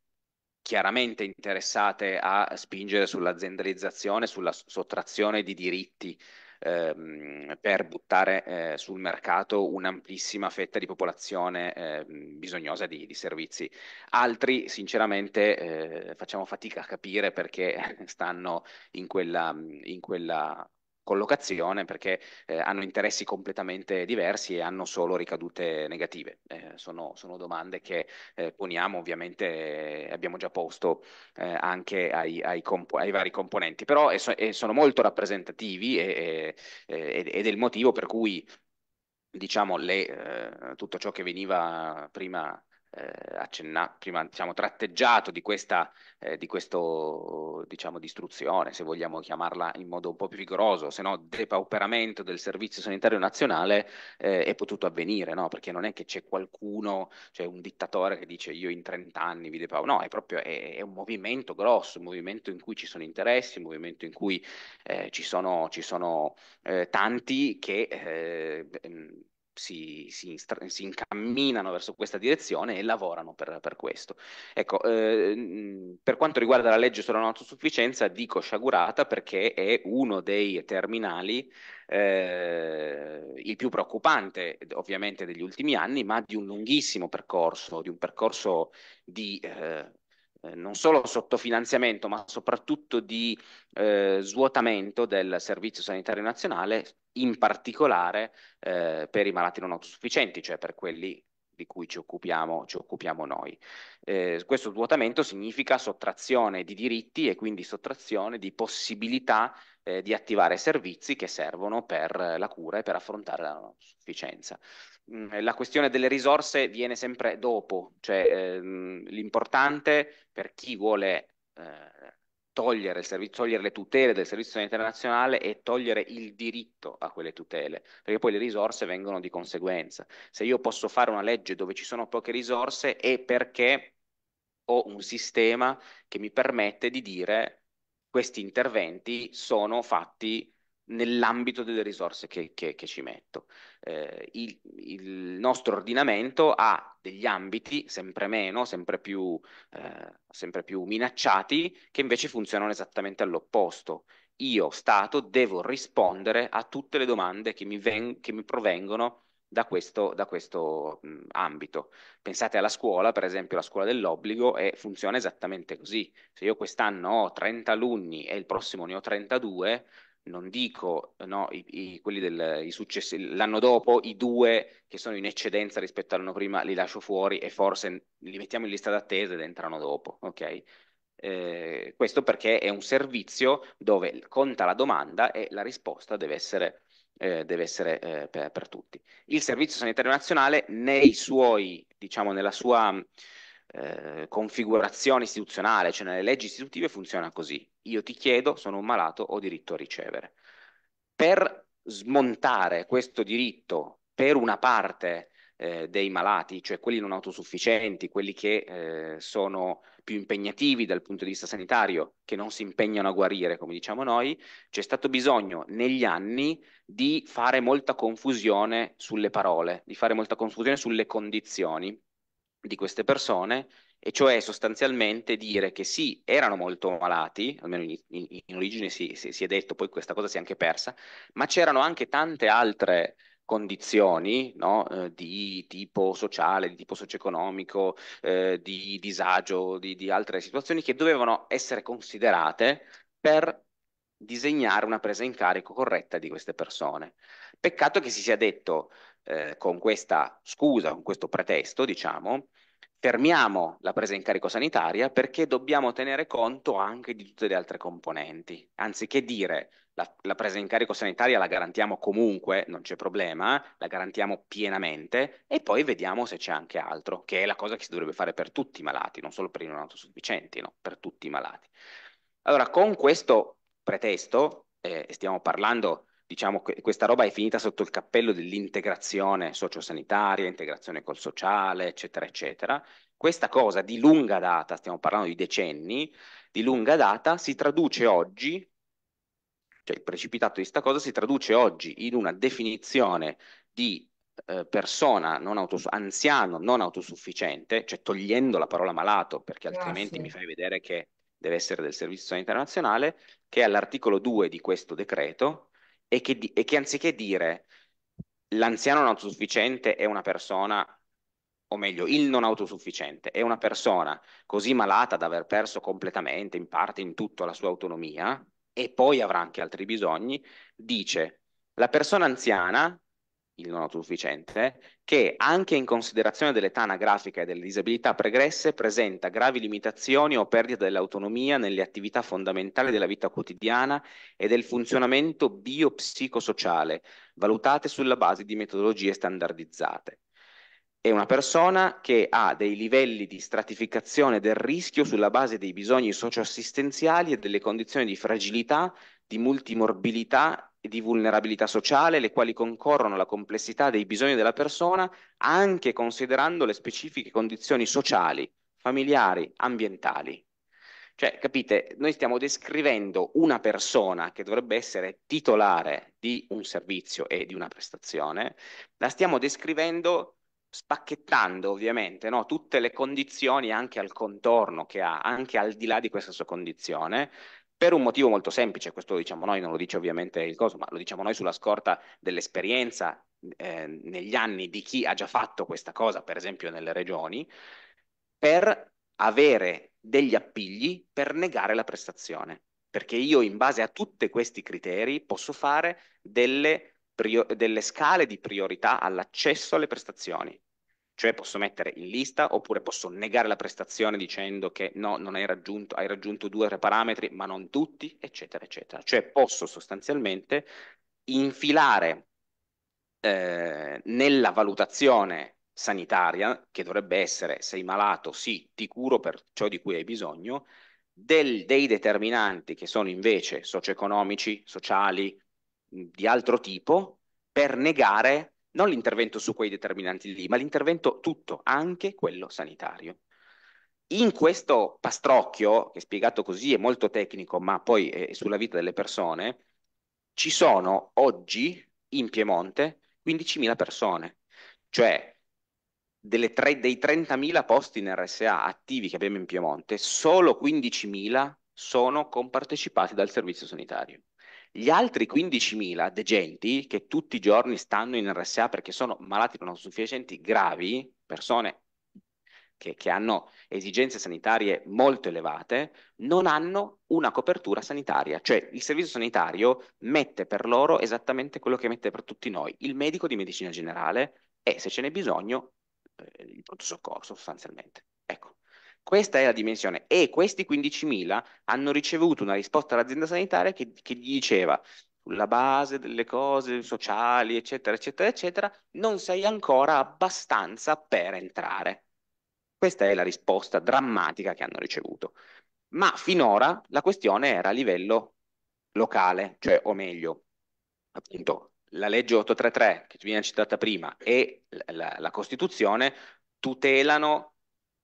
chiaramente interessate a spingere sull'aziendalizzazione, sulla sottrazione di diritti ehm, per buttare eh, sul mercato un'amplissima fetta di popolazione eh, bisognosa di, di, servizi. Altri, sinceramente, eh, facciamo fatica a capire perché stanno in quella, in quella collocazione perché eh, hanno interessi completamente diversi e hanno solo ricadute negative. Eh, sono, sono, domande che eh, poniamo, ovviamente eh, abbiamo già posto eh, anche ai, ai, comp- ai, vari componenti, però e so- e sono molto rappresentativi e, ed è il motivo per cui diciamo le, eh, tutto ciò che veniva prima eh, accennato, prima diciamo, tratteggiato di questa eh, di questo, diciamo, distruzione, se vogliamo chiamarla in modo un po' più vigoroso, se no depauperamento del Servizio Sanitario Nazionale eh, è potuto avvenire, no? Perché non è che c'è qualcuno, c'è cioè un dittatore che dice io in 30 anni vi depaupo, no, è proprio è, è, un movimento grosso, un movimento in cui ci sono interessi, un movimento in cui eh, ci sono, ci sono eh, tanti che eh, si, si, si, incamminano verso questa direzione e lavorano per, per questo. Ecco, eh, per quanto riguarda la legge sulla non autosufficienza, dico sciagurata perché è uno dei terminali eh, il più preoccupante ovviamente degli ultimi anni, ma di un lunghissimo percorso, di un percorso di eh, eh, non solo sottofinanziamento, ma soprattutto di eh, svuotamento del Servizio Sanitario Nazionale, in particolare eh, per i malati non autosufficienti, cioè per quelli di cui ci occupiamo, ci occupiamo noi. Eh, questo svuotamento significa sottrazione di diritti e quindi sottrazione di possibilità eh, di attivare servizi che servono per la cura e per affrontare la non sufficienza. Mm, eh, la questione delle risorse viene sempre dopo, cioè ehm, l'importante per chi vuole eh, togliere, servizio, togliere, le tutele del servizio sanitario internazionale è togliere il diritto a quelle tutele, perché poi le risorse vengono di conseguenza. Se io posso fare una legge dove ci sono poche risorse è perché ho un sistema che mi permette di dire questi interventi sono fatti nell'ambito delle risorse che, che, che ci metto eh, il, il, nostro ordinamento ha degli ambiti sempre meno, sempre più, eh, sempre più minacciati, che invece funzionano esattamente all'opposto. Io, Stato, devo rispondere a tutte le domande che mi, ven- che mi provengono da questo, da questo mh, ambito. Pensate alla scuola, per esempio la scuola dell'obbligo, e funziona esattamente così. Se io quest'anno ho 30 alunni e il prossimo ne ho 32, non dico no, i, i, quelli del, successi, l'anno dopo, i due che sono in eccedenza rispetto all'anno prima li lascio fuori e forse li mettiamo in lista d'attesa ed entrano dopo, ok? Eh, questo perché è un servizio dove conta la domanda e la risposta deve essere, eh, deve essere eh, per, per, tutti. Il Servizio Sanitario Nazionale nei suoi, diciamo, nella sua eh, configurazione istituzionale, cioè nelle leggi istitutive funziona così. Io ti chiedo, sono un malato, ho diritto a ricevere. Per smontare questo diritto per una parte eh, dei malati, cioè quelli non autosufficienti, quelli che eh, sono più impegnativi dal punto di vista sanitario, che non si impegnano a guarire, come diciamo noi, c'è stato bisogno negli anni di fare molta confusione sulle parole, di fare molta confusione sulle condizioni di queste persone, e cioè sostanzialmente dire che sì, erano molto malati, almeno in, in, in origine si, si, si, è detto, poi questa cosa si è anche persa, ma c'erano anche tante altre condizioni no, eh, di tipo sociale, di tipo socio-economico, eh, di disagio, di, di altre situazioni che dovevano essere considerate per disegnare una presa in carico corretta di queste persone. Peccato che si sia detto eh, con questa scusa, con questo pretesto, diciamo, fermiamo la presa in carico sanitaria perché dobbiamo tenere conto anche di tutte le altre componenti. Anziché dire la, la presa in carico sanitaria la garantiamo comunque, non c'è problema, la garantiamo pienamente e poi vediamo se c'è anche altro, che è la cosa che si dovrebbe fare per tutti i malati, non solo per i non autosufficienti, no? per tutti i malati. Allora, con questo pretesto, eh, stiamo parlando diciamo che questa roba è finita sotto il cappello dell'integrazione sociosanitaria, integrazione col sociale, eccetera, eccetera. Questa cosa di lunga data, stiamo parlando di decenni, di lunga data, si traduce oggi, cioè il precipitato di questa cosa si traduce oggi in una definizione di eh, persona non autos- anziano non autosufficiente, cioè togliendo la parola malato, perché ah, altrimenti Grazie. mi fai vedere che deve essere del Servizio Sanitario Nazionale, che è all'articolo 2 di questo decreto, e che, di- e che anziché dire l'anziano non autosufficiente è una persona, o meglio, il non autosufficiente è una persona così malata da aver perso completamente, in parte, in tutto la sua autonomia, e poi avrà anche altri bisogni, dice la persona anziana, il non autosufficiente, che, anche in considerazione dell'età anagrafica e delle disabilità pregresse, presenta gravi limitazioni o perdita dell'autonomia nelle attività fondamentali della vita quotidiana e del funzionamento biopsicosociale, valutate sulla base di metodologie standardizzate. È una persona che ha dei livelli di stratificazione del rischio sulla base dei bisogni socioassistenziali e delle condizioni di fragilità, di multimorbilità di vulnerabilità sociale, le quali concorrono alla complessità dei bisogni della persona, anche considerando le specifiche condizioni sociali, familiari, ambientali. Cioè, capite, noi stiamo descrivendo una persona che dovrebbe essere titolare di un servizio e di una prestazione, la stiamo descrivendo spacchettando ovviamente no? tutte le condizioni anche al contorno che ha, anche al di là di questa sua condizione, per un motivo molto semplice, questo lo diciamo noi, non lo dice ovviamente il coso, ma lo diciamo noi sulla scorta dell'esperienza eh, negli anni di chi ha già fatto questa cosa, per esempio nelle regioni, per avere degli appigli per negare la prestazione. Perché io in base a tutti questi criteri posso fare delle, prior- delle scale di priorità all'accesso alle prestazioni cioè posso mettere in lista oppure posso negare la prestazione dicendo che no, non hai raggiunto, hai raggiunto due o tre parametri, ma non tutti, eccetera, eccetera. Cioè posso sostanzialmente infilare eh, nella valutazione sanitaria, che dovrebbe essere sei malato, sì, ti curo per ciò di cui hai bisogno, del, dei determinanti che sono invece socio-economici, sociali, di altro tipo, per negare non l'intervento su quei determinanti lì, ma l'intervento tutto, anche quello sanitario. In questo pastrocchio, che spiegato così è molto tecnico, ma poi è sulla vita delle persone, ci sono oggi in Piemonte 15.000 persone, cioè tre, dei 30.000 posti in RSA attivi che abbiamo in Piemonte, solo 15.000 sono compartecipati dal servizio sanitario. Gli altri 15.000 degenti che tutti i giorni stanno in RSA perché sono malati non autosufficienti gravi, persone che, che hanno esigenze sanitarie molto elevate, non hanno una copertura sanitaria, cioè il servizio sanitario mette per loro esattamente quello che mette per tutti noi, il medico di medicina generale e se ce n'è bisogno eh, il pronto soccorso sostanzialmente. Questa è la dimensione e questi 15.000 hanno ricevuto una risposta dall'azienda sanitaria che, che gli diceva sulla base delle cose sociali, eccetera, eccetera, eccetera, non sei ancora abbastanza per entrare. Questa è la risposta drammatica che hanno ricevuto. Ma finora la questione era a livello locale, cioè, o meglio, appunto, la legge 833 che viene citata prima e la, la Costituzione tutelano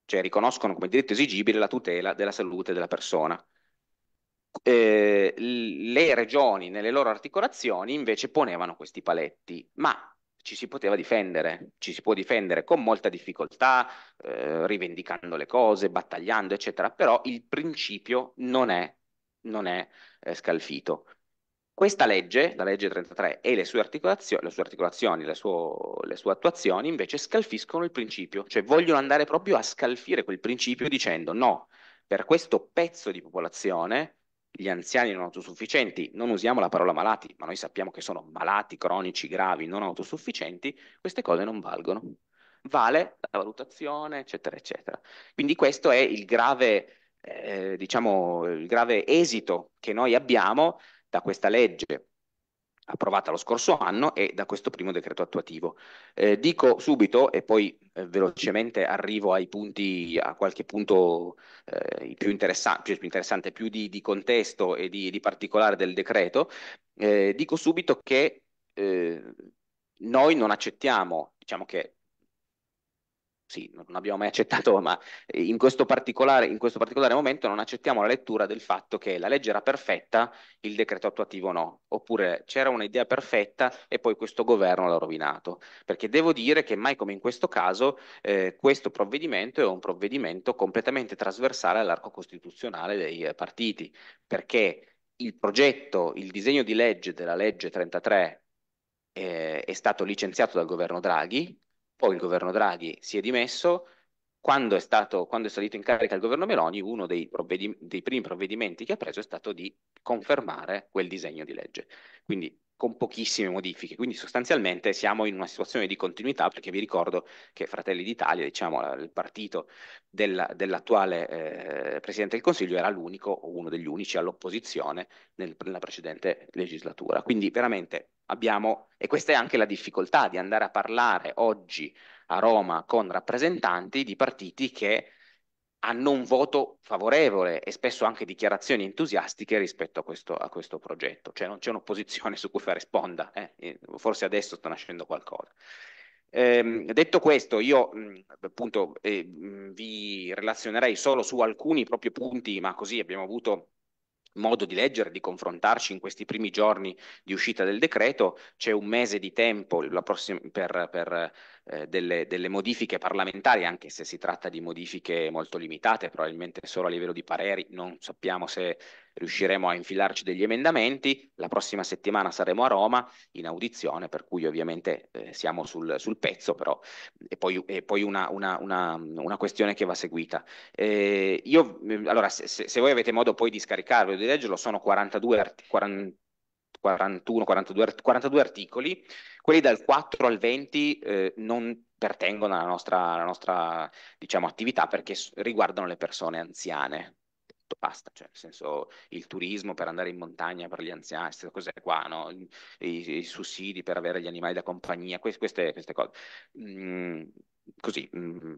cioè riconoscono come diritto esigibile la tutela della salute della persona. Eh, le regioni nelle loro articolazioni invece ponevano questi paletti, ma ci si poteva difendere, ci si può difendere con molta difficoltà, eh, rivendicando le cose, battagliando, eccetera, però il principio non è, non è eh, scalfito. Questa legge, la legge 33 e le sue, articolazio- le sue articolazioni, le, suo, le sue attuazioni, invece scalfiscono il principio, cioè vogliono andare proprio a scalfire quel principio dicendo no, per questo pezzo di popolazione gli anziani non autosufficienti, non usiamo la parola malati, ma noi sappiamo che sono malati, cronici, gravi, non autosufficienti, queste cose non valgono. Vale la valutazione, eccetera, eccetera. Quindi questo è il grave, eh, diciamo, il grave esito che noi abbiamo da questa legge approvata lo scorso anno e da questo primo decreto attuativo. Eh, dico subito e poi eh, velocemente arrivo ai punti, a qualche punto eh, più, interessa cioè, più, interessante, più di, di contesto e di, di, particolare del decreto, eh, dico subito che eh, noi non accettiamo, diciamo che sì, non abbiamo mai accettato, ma in questo, in questo, particolare, momento non accettiamo la lettura del fatto che la legge era perfetta, il decreto attuativo no, oppure c'era un'idea perfetta e poi questo governo l'ha rovinato. Perché devo dire che mai come in questo caso eh, questo provvedimento è un provvedimento completamente trasversale all'arco costituzionale dei partiti, perché il progetto, il disegno di legge della legge 33 eh, è stato licenziato dal governo Draghi, poi il governo Draghi si è dimesso. Quando è, stato, quando è salito in carica il governo Meloni, uno dei, provvedim- dei primi provvedimenti che ha preso è stato di confermare quel disegno di legge. Quindi con pochissime modifiche. Quindi sostanzialmente siamo in una situazione di continuità, perché vi ricordo che Fratelli d'Italia, diciamo il partito della, dell'attuale eh, Presidente del Consiglio, era l'unico o uno degli unici all'opposizione nel, nella precedente legislatura. Quindi veramente Abbiamo, e questa è anche la difficoltà di andare a parlare oggi a Roma con rappresentanti di partiti che hanno un voto favorevole e spesso anche dichiarazioni entusiastiche rispetto a questo, a questo progetto, cioè non c'è un'opposizione su cui fare sponda, eh? eh forse adesso sta nascendo qualcosa. Eh, detto questo, io mh, appunto eh, mh, vi relazionerei solo su alcuni proprio punti, ma così abbiamo avuto modo di leggere, di confrontarci in questi primi giorni di uscita del decreto, c'è un mese di tempo prossima, per, per eh, delle, delle, modifiche parlamentari, anche se si tratta di modifiche molto limitate, probabilmente solo a livello di pareri, non sappiamo se riusciremo a infilarci degli emendamenti, la prossima settimana saremo a Roma in audizione, per cui ovviamente eh, siamo sul, sul, pezzo, però è poi, è poi una, una, una, una, questione che va seguita. Eh, io, mm, allora, se, se, voi avete modo poi di scaricarlo e di leggerlo, sono 42 arti, 41, 42, 42, articoli, quelli dal 4 al 20 eh, non pertengono alla nostra, alla nostra diciamo, attività perché riguardano le persone anziane, tutto, basta, cioè nel senso il turismo per andare in montagna per gli anziani, queste cose qua, no? I, I, sussidi per avere gli animali da compagnia, queste, queste cose. Mm, così, mm,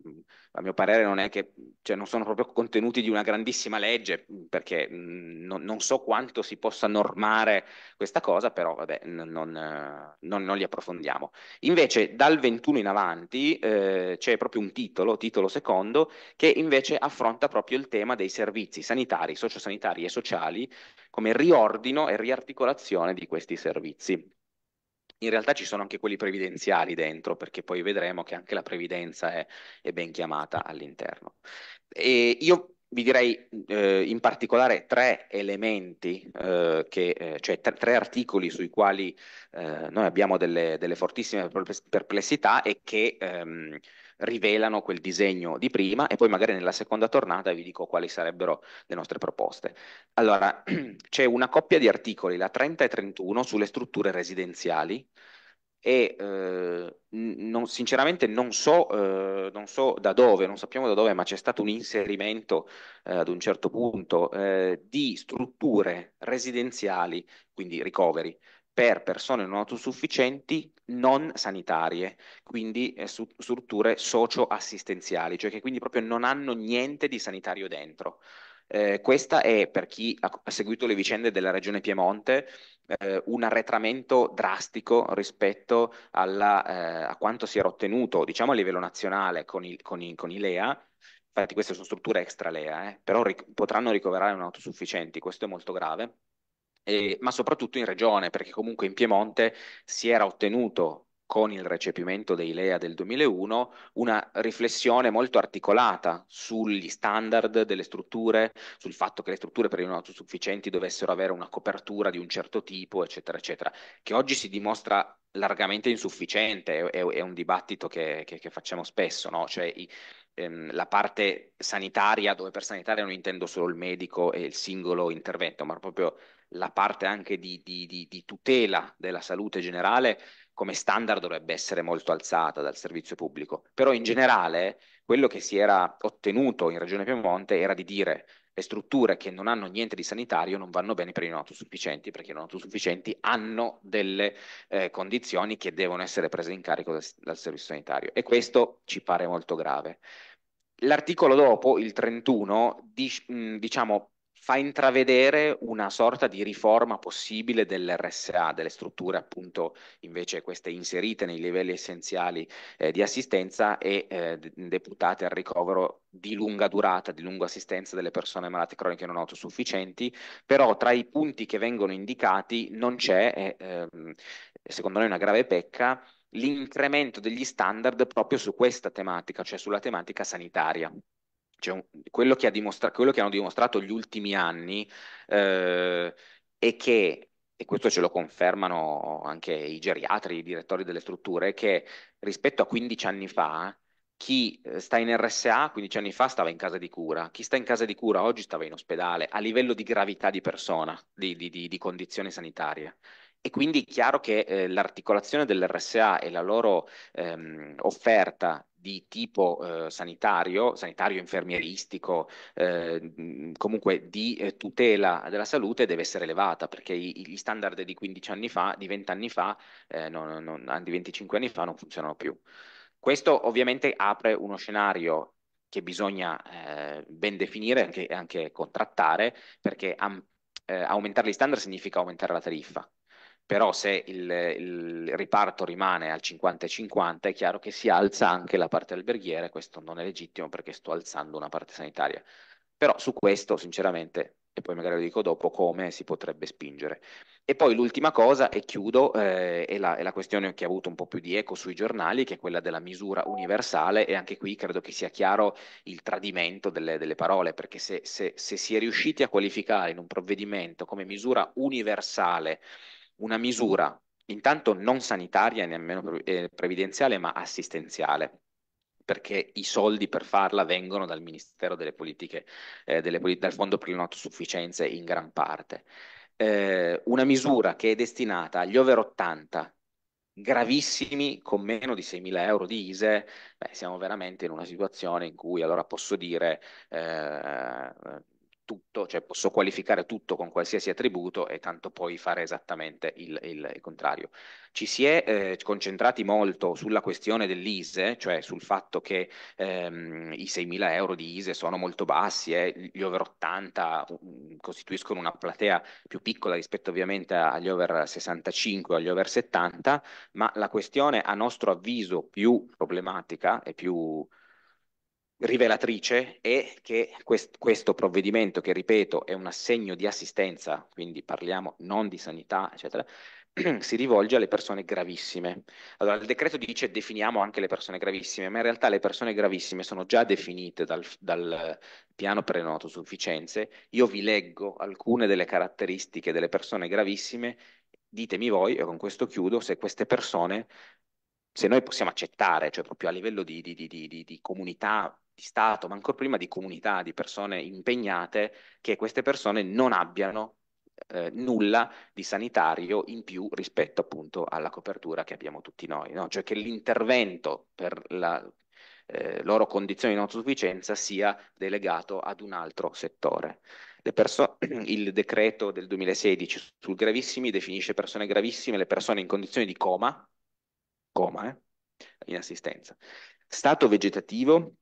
a mio parere non è che, cioè non sono proprio contenuti di una grandissima legge, mm, perché mm, non, non so quanto si possa normare questa cosa, però vabbè, non, non, non li approfondiamo. Invece dal 21 in avanti eh, c'è proprio un titolo, titolo secondo, che invece affronta proprio il tema dei servizi sanitari, sociosanitari e sociali come riordino e riarticolazione di questi servizi in realtà ci sono anche quelli previdenziali dentro, perché poi vedremo che anche la previdenza è, è ben chiamata all'interno. E io vi direi eh, in particolare tre elementi, eh, che, eh, cioè tre, tre, articoli sui quali eh, noi abbiamo delle, delle, fortissime perplessità e che ehm, rivelano quel disegno di prima e poi magari nella seconda tornata vi dico quali sarebbero le nostre proposte. Allora, c'è una coppia di articoli, la 30 e 31, sulle strutture residenziali e eh, non, sinceramente non so, eh, non so, da dove, non sappiamo da dove, ma c'è stato un inserimento eh, ad un certo punto eh, di strutture residenziali, quindi ricoveri, per persone non autosufficienti non sanitarie, quindi eh, strutture socio-assistenziali, cioè che quindi proprio non hanno niente di sanitario dentro. Eh, questa è, per chi ha, ha, seguito le vicende della regione Piemonte, eh, un arretramento drastico rispetto alla, eh, a quanto si era ottenuto, diciamo a livello nazionale con i, con i, con i LEA, infatti queste sono strutture extra LEA, eh, però ric- potranno ricoverare non autosufficienti, questo è molto grave eh, ma soprattutto in regione, perché comunque in Piemonte si era ottenuto con il recepimento dei LEA del 2001 una riflessione molto articolata sugli standard delle strutture, sul fatto che le strutture per i non autosufficienti dovessero avere una copertura di un certo tipo, eccetera, eccetera, che oggi si dimostra largamente insufficiente, è, è un dibattito che, che, che facciamo spesso, no? cioè, i, ehm, la parte sanitaria, dove per sanitaria non intendo solo il medico e il singolo intervento, ma proprio la parte anche di, di, di, di tutela della salute generale come standard dovrebbe essere molto alzata dal servizio pubblico. Però in generale quello che si era ottenuto in Regione Piemonte era di dire le strutture che non hanno niente di sanitario non vanno bene per i non autosufficienti, perché i non autosufficienti hanno delle eh, condizioni che devono essere prese in carico dal, dal servizio sanitario e questo ci pare molto grave. L'articolo dopo, il 31, dic- diciamo, fa intravedere una sorta di riforma possibile dell'RSA, delle strutture appunto invece queste inserite nei livelli essenziali eh, di assistenza e eh, deputate al ricovero di lunga durata, di lunga assistenza delle persone malate croniche non autosufficienti, però tra i punti che vengono indicati non c'è, eh, secondo noi una grave pecca, l'incremento degli standard proprio su questa tematica, cioè sulla tematica sanitaria cioè, quello, che quello, che hanno dimostrato gli ultimi anni eh, è che, e questo ce lo confermano anche i geriatri, i direttori delle strutture, che rispetto a 15 anni fa chi eh, sta in RSA 15 anni fa stava in casa di cura, chi sta in casa di cura oggi stava in ospedale, a livello di gravità di persona, di, di, di, di condizioni sanitarie. E quindi è chiaro che eh, l'articolazione dell'RSA e la loro ehm, offerta di tipo eh, sanitario, sanitario infermieristico, eh, comunque di eh, tutela della salute deve essere elevata perché i, gli standard di 15 anni fa, di 20 anni fa, non, eh, non, di 25 anni fa non funzionano più. Questo ovviamente apre uno scenario che bisogna eh, ben definire e anche, anche, contrattare perché am, eh, aumentare gli standard significa aumentare la tariffa però se il, il riparto rimane al 50-50 è chiaro che si alza anche la parte alberghiera, questo non è legittimo perché sto alzando una parte sanitaria. Però su questo, sinceramente, e poi magari lo dico dopo, come si potrebbe spingere. E poi l'ultima cosa, e chiudo, eh, è, la, è, la, questione che ha avuto un po' più di eco sui giornali, che è quella della misura universale, e anche qui credo che sia chiaro il tradimento delle, delle parole, perché se, se, se si è riusciti a qualificare in un provvedimento come misura universale una misura intanto non sanitaria e nemmeno eh, previdenziale, ma assistenziale perché i soldi per farla vengono dal Ministero delle Politiche, eh, delle, dal Fondo per le Non in gran parte. Eh, una misura che è destinata agli over 80 gravissimi con meno di 6.000 euro di ISE, beh, siamo veramente in una situazione in cui allora posso dire eh, tutto, cioè posso qualificare tutto con qualsiasi attributo e tanto poi fare esattamente il, il, il contrario. Ci si è eh, concentrati molto sulla questione dell'ISE, cioè sul fatto che ehm, i 6.000 euro di ISE sono molto bassi e eh, gli over 80 costituiscono una platea più piccola rispetto ovviamente agli over 65 o agli over 70, ma la questione a nostro avviso più problematica e più rivelatrice è che quest- questo provvedimento, che ripeto è un assegno di assistenza, quindi parliamo non di sanità, eccetera, si rivolge alle persone gravissime. Allora, il decreto dice definiamo anche le persone gravissime, ma in realtà le persone gravissime sono già definite dal, dal piano prenoto sufficienze. Io vi leggo alcune delle caratteristiche delle persone gravissime ditemi voi, e con questo chiudo, se queste persone se noi possiamo accettare, cioè proprio a livello di, di, di, di comunità di Stato, ma ancora prima di comunità, di persone impegnate, che queste persone non abbiano eh, nulla di sanitario in più rispetto appunto alla copertura che abbiamo tutti noi, no? cioè che l'intervento per la eh, loro condizione di non sufficienza sia delegato ad un altro settore. Perso- il decreto del 2016 sul gravissimi definisce persone gravissime le persone in condizioni di coma coma, eh? in assistenza. Stato vegetativo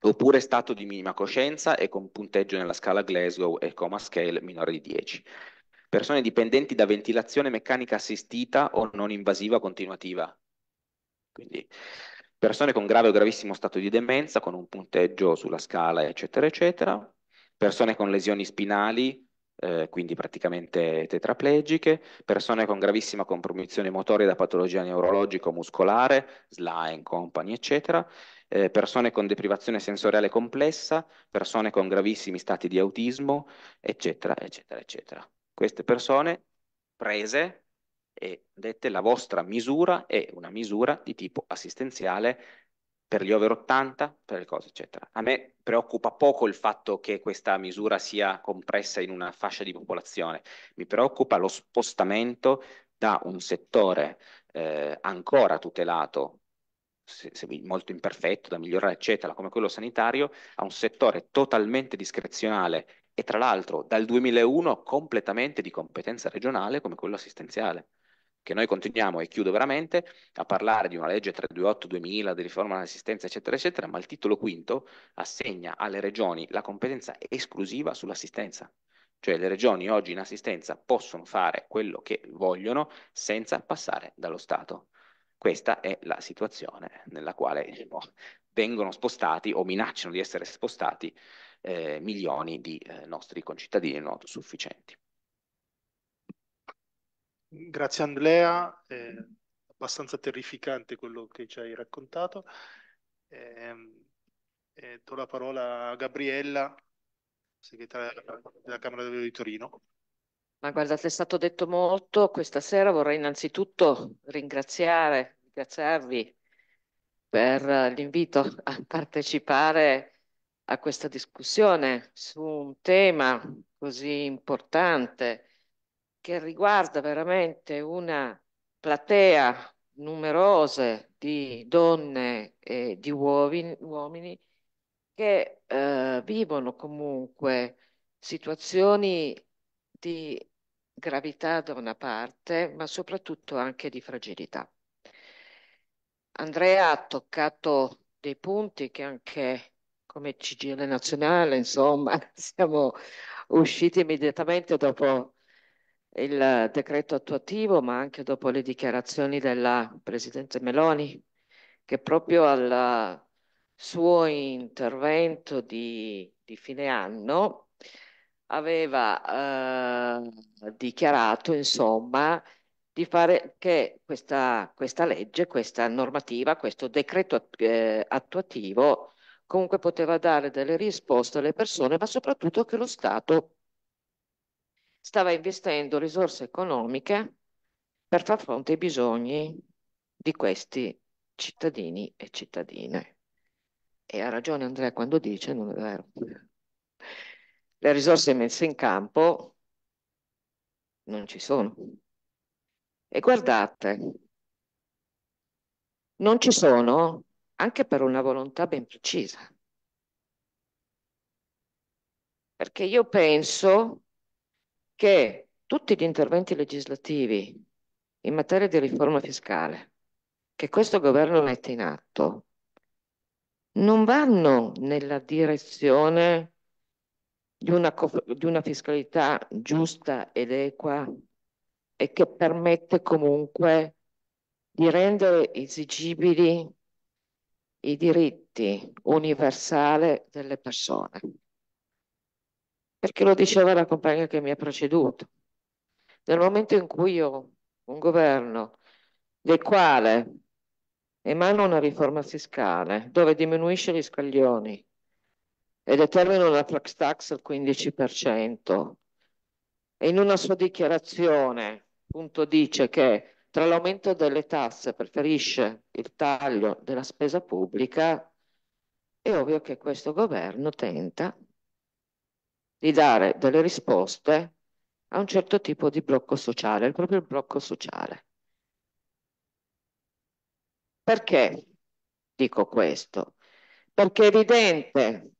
oppure stato di minima coscienza e con punteggio nella scala Glasgow e coma scale minore di 10. Persone dipendenti da ventilazione meccanica assistita o non invasiva continuativa. Quindi persone con grave o gravissimo stato di demenza con un punteggio sulla scala eccetera eccetera, persone con lesioni spinali eh, quindi praticamente tetraplegiche, persone con gravissima compromissione motoria da patologia neurologica o muscolare, SLA and company, eccetera, eh, persone con deprivazione sensoriale complessa, persone con gravissimi stati di autismo, eccetera, eccetera, eccetera. Queste persone prese e dette la vostra misura è una misura di tipo assistenziale per gli over 80, per le cose, eccetera. A me preoccupa poco il fatto che questa misura sia compressa in una fascia di popolazione, mi preoccupa lo spostamento da un settore eh, ancora tutelato, se, se molto imperfetto, da migliorare, eccetera, come quello sanitario, a un settore totalmente discrezionale e tra l'altro dal 2001 completamente di competenza regionale come quello assistenziale che noi continuiamo, e chiudo veramente, a parlare di una legge 328-2000 di riforma dell'assistenza, eccetera, eccetera, ma il titolo quinto assegna alle regioni la competenza esclusiva sull'assistenza. Cioè le regioni oggi in assistenza possono fare quello che vogliono senza passare dallo Stato. Questa è la situazione nella quale no, diciamo, vengono spostati o minacciano di essere spostati eh, milioni di eh, nostri concittadini non sufficienti. Grazie Andrea, è abbastanza terrificante quello che ci hai raccontato. Ehm, e, eh, do la parola a Gabriella, segretaria della Camera di Torino. Ma guardate, è stato detto molto. Questa sera vorrei innanzitutto ringraziare, ringraziarvi per l'invito a partecipare a questa discussione su un tema così importante che riguarda veramente una platea numerosa di donne e di uomini, uomini che eh, vivono comunque situazioni di gravità da una parte, ma soprattutto anche di fragilità. Andrea ha toccato dei punti che anche come CGL nazionale, insomma, siamo usciti immediatamente dopo il decreto attuativo, ma anche dopo le dichiarazioni della Presidente Meloni, che proprio al suo intervento di, di fine anno aveva eh, dichiarato, insomma, di fare che questa, questa legge, questa normativa, questo decreto eh, attuativo comunque poteva dare delle risposte alle persone, ma soprattutto che lo Stato stava investendo risorse economiche per far fronte ai bisogni di questi cittadini e cittadine. E ha ragione Andrea quando dice, non è vero. Le risorse messe in campo non ci sono. E guardate, non ci sono anche per una volontà ben precisa. Perché io penso che tutti gli interventi legislativi in materia di riforma fiscale che questo governo mette in atto non vanno nella direzione di una, di una fiscalità giusta ed equa e che permette comunque di rendere esigibili i diritti universali delle persone perché lo diceva la compagna che mi ha preceduto. Nel momento in cui io, un governo del quale emano una riforma fiscale dove diminuisce gli scaglioni e determina una flex tax al 15%, e in una sua dichiarazione appunto dice che tra l'aumento delle tasse preferisce il taglio della spesa pubblica, è ovvio che questo governo tenta di dare delle risposte a un certo tipo di blocco sociale, il proprio blocco sociale. Perché dico questo? Perché è evidente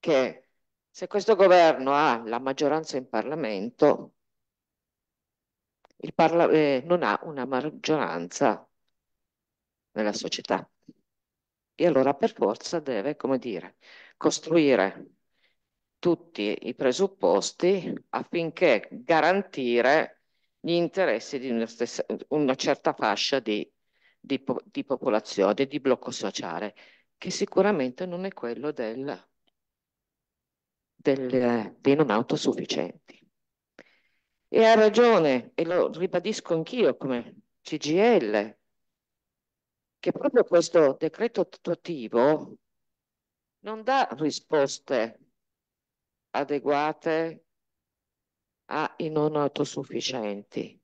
che se questo governo ha la maggioranza in Parlamento, parla eh, non ha una maggioranza nella società. E allora per forza deve, come dire, costruire tutti i presupposti affinché garantire gli interessi di una, stessa, una certa fascia di, di, di popolazione, di blocco sociale, che sicuramente non è quello del, del, dei non autosufficienti. E ha ragione, e lo ribadisco anch'io come CGL, che proprio questo decreto attuativo non dà risposte adeguate ai non autosufficienti.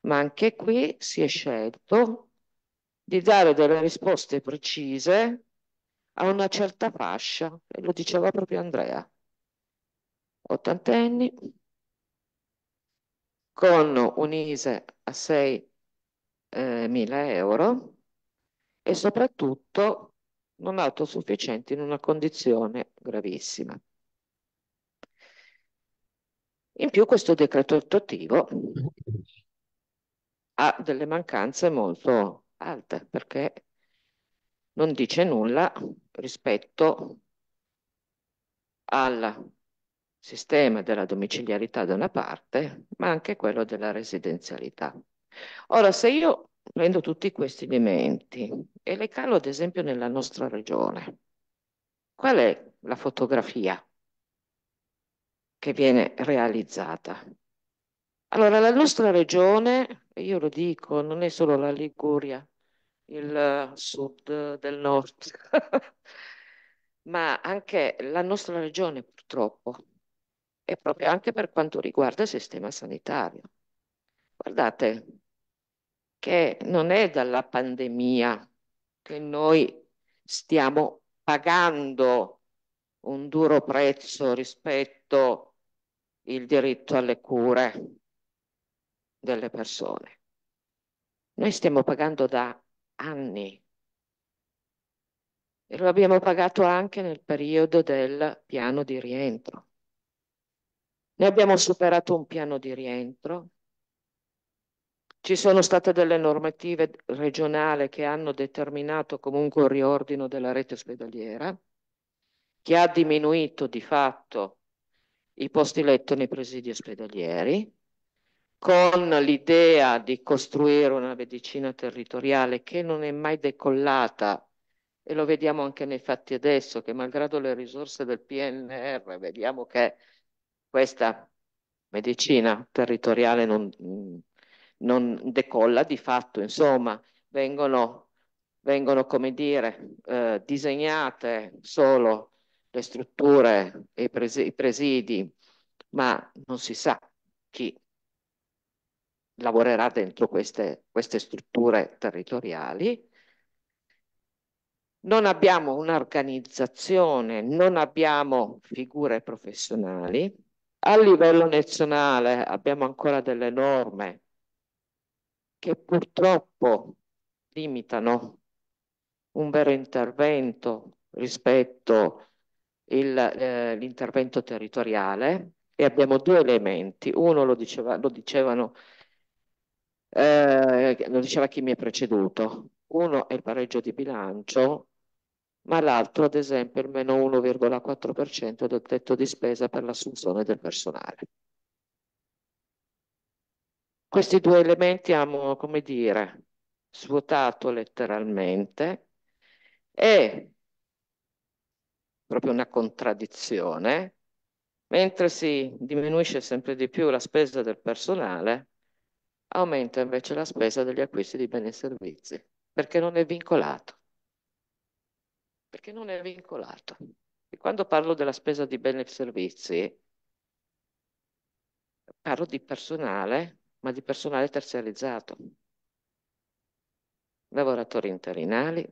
Ma anche qui si è scelto di dare delle risposte precise a una certa fascia, e lo diceva proprio Andrea, ottantenni, con un ISE a 6.000 eh, euro e soprattutto non autosufficienti in una condizione gravissima. In più questo decreto attuativo ha delle mancanze molto alte perché non dice nulla rispetto al sistema della domiciliarità da una parte, ma anche quello della residenzialità. Ora, se io prendo tutti questi elementi e le calo ad esempio nella nostra regione, qual è la fotografia che viene realizzata. Allora, la nostra regione, io lo dico, non è solo la Liguria, il eh, sud del nord, ma anche la nostra regione purtroppo, e proprio anche per quanto riguarda il sistema sanitario. Guardate che non è dalla pandemia che noi stiamo pagando un duro prezzo rispetto il diritto alle cure delle persone. Noi stiamo pagando da anni e lo abbiamo pagato anche nel periodo del piano di rientro. Ne abbiamo superato un piano di rientro, ci sono state delle normative regionali che hanno determinato comunque un riordino della rete ospedaliera, che ha diminuito di fatto i posti letto nei presidi ospedalieri, con l'idea di costruire una medicina territoriale che non è mai decollata e lo vediamo anche nei fatti adesso che malgrado le risorse del PNR vediamo che questa medicina territoriale non, non decolla di fatto, insomma, vengono, vengono come dire, eh, disegnate solo le strutture e i, presi presidi, ma non si sa chi lavorerà dentro queste, queste strutture territoriali. Non abbiamo un'organizzazione, non abbiamo figure professionali. A livello nazionale abbiamo ancora delle norme che purtroppo limitano un vero intervento rispetto eh, l'intervento eh, territoriale e abbiamo due elementi. Uno lo, diceva, lo dicevano, eh, lo diceva chi mi ha preceduto. Uno è il pareggio di bilancio, ma l'altro, ad esempio, il meno 1,4% del tetto di spesa per l'assunzione del personale. Questi due elementi hanno, come dire, svuotato letteralmente e proprio una contraddizione, mentre si diminuisce sempre di più la spesa del personale, aumenta invece la spesa degli acquisti di beni e servizi, perché non è vincolato. Perché non è vincolato. E quando parlo della spesa di beni e servizi, parlo di personale, ma di personale terziarizzato. Lavoratori interinali,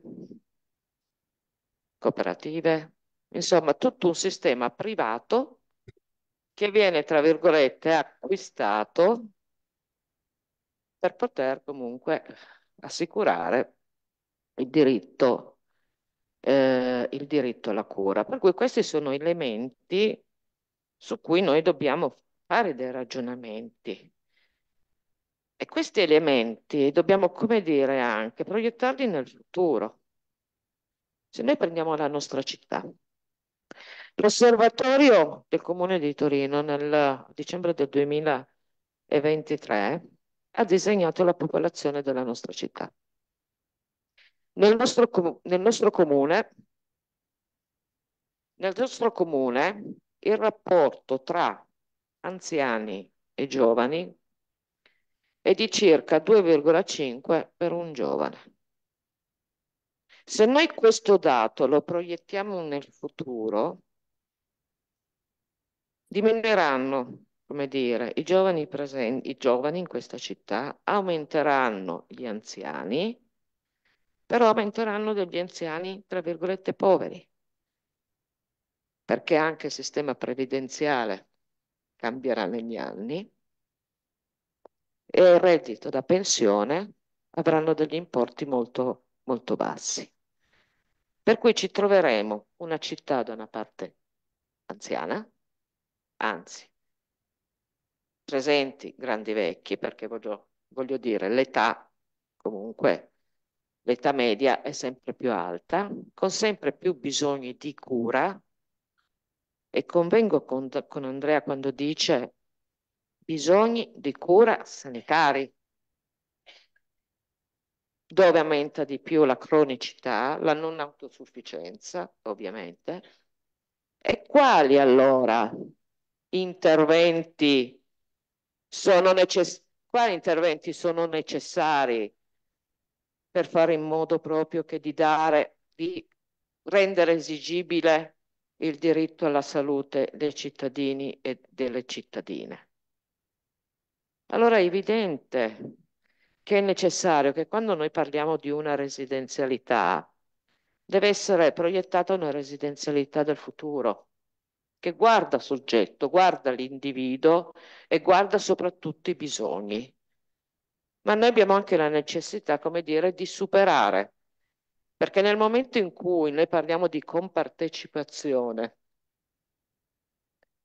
cooperative, Insomma, tutto un sistema privato che viene, tra virgolette, acquistato per poter comunque assicurare il diritto, eh, il diritto alla cura. Per cui questi sono elementi su cui noi dobbiamo fare dei ragionamenti. E questi elementi dobbiamo, come dire, anche proiettarli nel futuro. Se noi prendiamo la nostra città, L'osservatorio del Comune di Torino nel dicembre del 2023 ha disegnato la popolazione della nostra città. Nel nostro, nel nostro, comune, nel nostro comune il rapporto tra anziani e giovani è di circa 2,5 per un giovane. Se noi questo dato lo proiettiamo nel futuro, diminuiranno, come dire, i giovani, presenti, i giovani in questa città, aumenteranno gli anziani, però aumenteranno degli anziani, tra virgolette, poveri, perché anche il sistema previdenziale cambierà negli anni e il reddito da pensione avranno degli importi molto, molto bassi. Per cui ci troveremo una città da una parte anziana, anzi, presenti grandi vecchi, perché voglio, voglio dire, l'età comunque, l'età media è sempre più alta, con sempre più bisogni di cura e convengo con, con Andrea quando dice bisogni di cura sanitari, dove aumenta di più la cronicità, la non autosufficienza, ovviamente, e quali allora interventi sono necessari quali interventi sono necessari per fare in modo proprio che di dare, di rendere esigibile il diritto alla salute dei cittadini e delle cittadine. Allora è evidente che è necessario che quando noi parliamo di una residenzialità deve essere proiettata una residenzialità del futuro che guarda soggetto, guarda l'individuo e guarda soprattutto i bisogni. Ma noi abbiamo anche la necessità, come dire, di superare, perché nel momento in cui noi parliamo di compartecipazione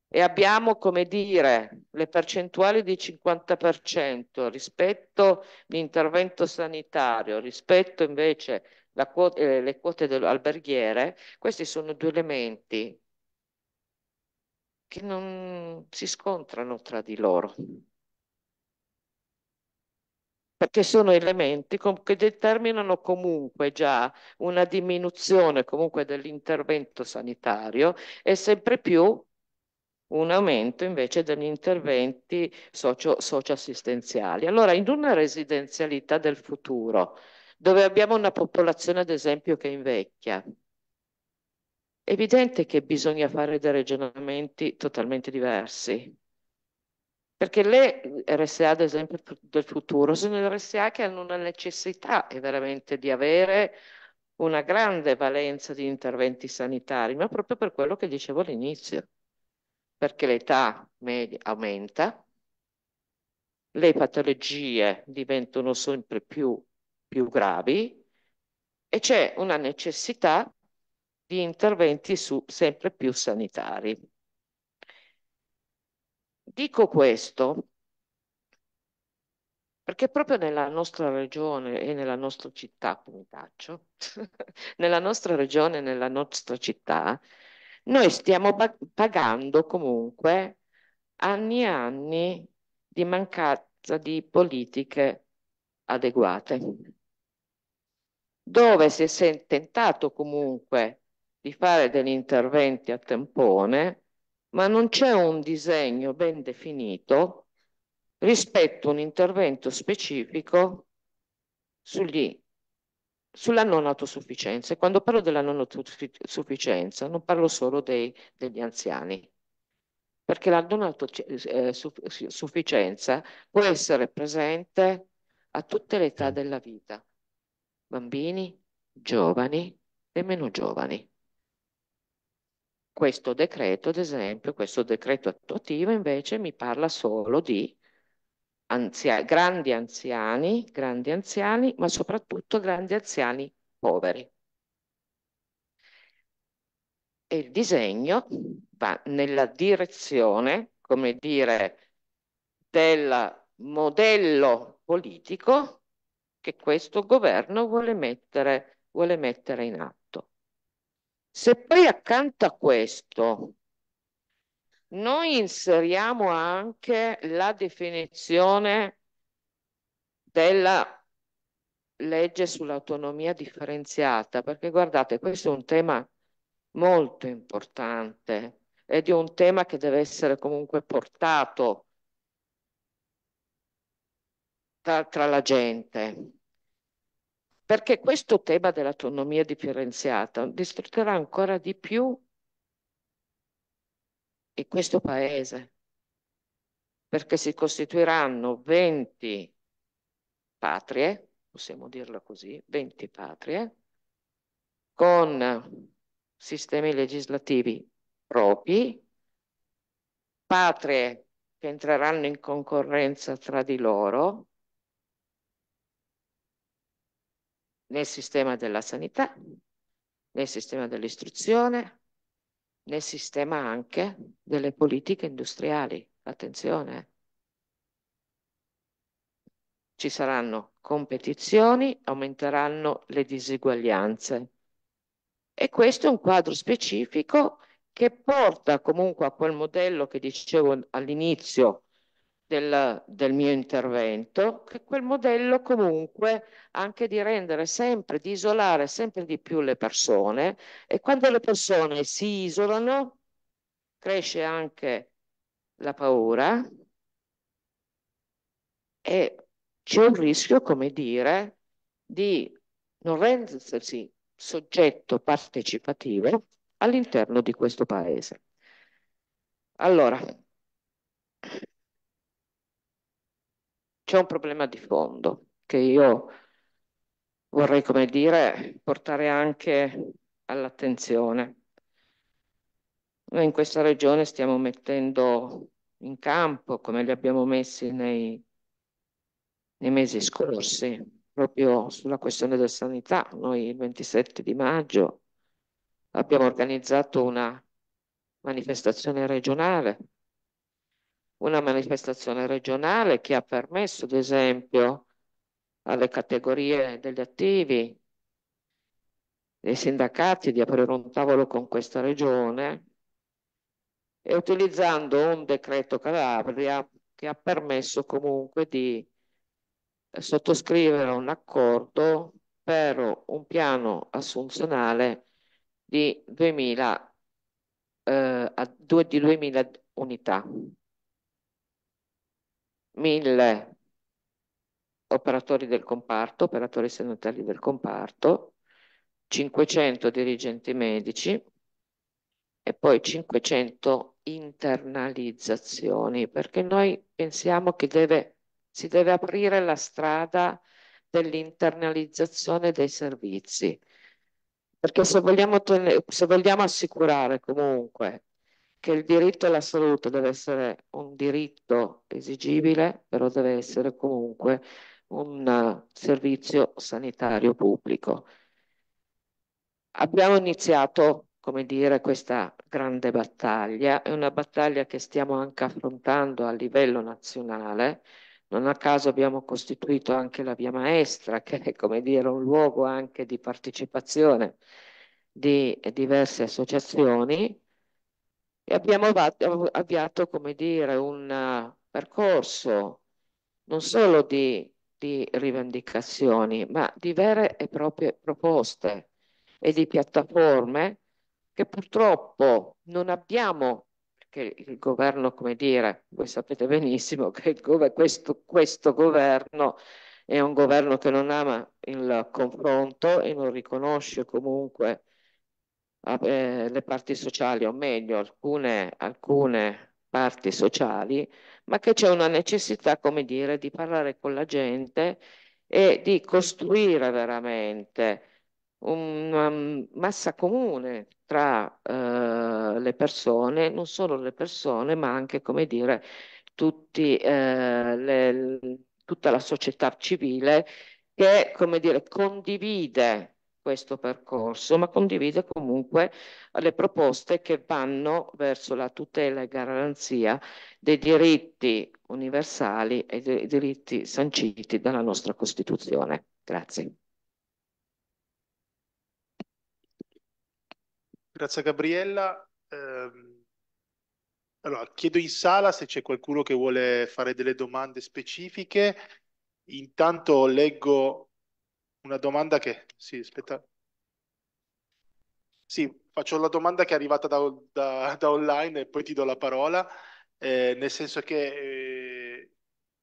e abbiamo, come dire, le percentuali di 50% rispetto all'intervento sanitario, rispetto invece quota, eh, le quote alberghiere, questi sono due elementi che non si scontrano tra di loro perché sono elementi che determinano comunque già una diminuzione dell'intervento sanitario e sempre più un aumento invece degli interventi socio- socioassistenziali. Allora, in una residenzialità del futuro, dove abbiamo una popolazione ad esempio che invecchia, evidente che bisogna fare dei ragionamenti totalmente diversi. Perché le RSA, ad esempio, del futuro sono le RSA che hanno una necessità veramente di avere una grande valenza di interventi sanitari, ma proprio per quello che dicevo all'inizio, perché l'età media aumenta, le patologie diventano sempre più, più gravi e c'è una necessità di interventi su sempre più sanitari. Dico questo perché proprio nella nostra regione e nella nostra città, come taccio, nella nostra regione e nella nostra città, noi stiamo pagando comunque anni e anni di mancanza di politiche adeguate, dove si è tentato comunque di fare degli interventi a tempone, ma non c'è un disegno ben definito rispetto a un intervento specifico sugli, sulla non autosufficienza. E quando parlo della non autosufficienza non parlo solo dei, degli anziani, perché la non autosufficienza eh, può essere presente a tutte le età della vita, bambini, giovani e meno giovani. Questo decreto, ad esempio, questo decreto attuativo invece mi parla solo di anzia grandi anziani, grandi anziani, ma soprattutto grandi anziani poveri. E il disegno va nella direzione, come dire, del modello politico che questo governo vuole mettere, vuole mettere in atto. Se poi accanto a questo noi inseriamo anche la definizione della legge sull'autonomia differenziata, perché guardate, questo è un tema molto importante ed è un tema che deve essere comunque portato tra, tra la gente perché questo tema dell'autonomia differenziata distrutterà ancora di più in questo paese, perché si costituiranno 20 patrie, possiamo dirlo così, 20 patrie, con sistemi legislativi propri, patrie che entreranno in concorrenza tra di loro, nel sistema della sanità, nel sistema dell'istruzione, nel sistema anche delle politiche industriali. Attenzione. Eh. Ci saranno competizioni, aumenteranno le diseguaglianze. E questo è un quadro specifico che porta comunque a quel modello che dicevo all'inizio del, del mio intervento, che quel modello comunque anche di rendere sempre, di isolare sempre di più le persone e quando le persone si isolano cresce anche la paura e c'è un rischio, come dire, di non rendersi soggetto partecipativo all'interno di questo paese. Allora, c'è un problema di fondo che io vorrei, come dire, portare anche all'attenzione. Noi in questa regione stiamo mettendo in campo, come li abbiamo messi nei, nei mesi scorsi, proprio sulla questione della sanità. Noi il 27 di maggio abbiamo organizzato una manifestazione regionale una manifestazione regionale che ha permesso, ad esempio, alle categorie degli attivi, dei sindacati di aprire un tavolo con questa regione e utilizzando un decreto Calabria che ha permesso comunque di sottoscrivere un accordo per un piano assunzionale di 2000, eh, di 2000 unità. 1000 operatori del comparto, operatori sanitari del comparto, 500 dirigenti medici e poi 500 internalizzazioni, perché noi pensiamo che deve, si deve aprire la strada dell'internalizzazione dei servizi, perché se vogliamo, se vogliamo assicurare comunque che il diritto alla salute deve essere un diritto esigibile, però deve essere comunque un eh, servizio sanitario pubblico. Abbiamo iniziato, come dire, questa grande battaglia, è una battaglia che stiamo anche affrontando a livello nazionale, non a caso abbiamo costituito anche la Via Maestra, che è come dire un luogo anche di partecipazione di diverse associazioni e abbiamo avviato, come dire, un eh, percorso non solo di, di rivendicazioni, ma di vere e proprie proposte e di piattaforme che purtroppo non abbiamo perché il governo, come dire, voi sapete benissimo che questo, questo, governo è un governo che non ama il confronto e non riconosce comunque Ah, eh, le parti sociali, o meglio alcune, alcune parti sociali, ma che c'è una necessità, come dire, di parlare con la gente e di costruire veramente una massa comune tra eh, le persone, non solo le persone, ma anche, come dire, tutti, eh, le, tutta la società civile che, come dire, condivide questo percorso, ma condivide comunque le proposte che vanno verso la tutela e garanzia dei diritti universali e dei diritti sanciti dalla nostra Costituzione. Grazie. Grazie Gabriella. Eh, allora, chiedo in sala se c'è qualcuno che vuole fare delle domande specifiche. Intanto leggo una domanda che... Sì, aspetta. Sì, faccio la domanda che è arrivata da, da, da online e poi ti do la parola, eh, nel senso che eh,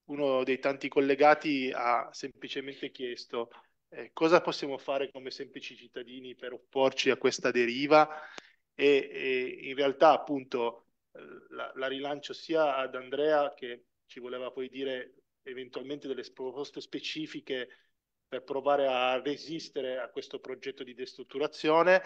uno dei tanti collegati ha semplicemente chiesto eh, cosa possiamo fare come semplici cittadini per opporci a questa deriva e, e in realtà appunto eh, la, la rilancio sia ad Andrea che ci voleva poi dire eventualmente delle proposte specifiche per provare a resistere a questo progetto di destrutturazione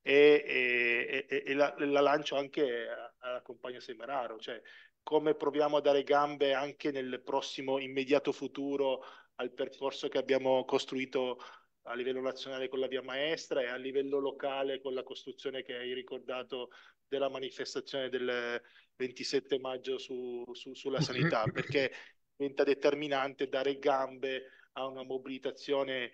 e, e, e la, la, lancio anche alla compagna Semeraro, cioè come proviamo a dare gambe anche nel prossimo immediato futuro al percorso che abbiamo costruito a livello nazionale con la via maestra e a livello locale con la costruzione che hai ricordato della manifestazione del 27 maggio su, su, sulla mm-hmm. sanità, perché diventa determinante dare gambe a una mobilitazione,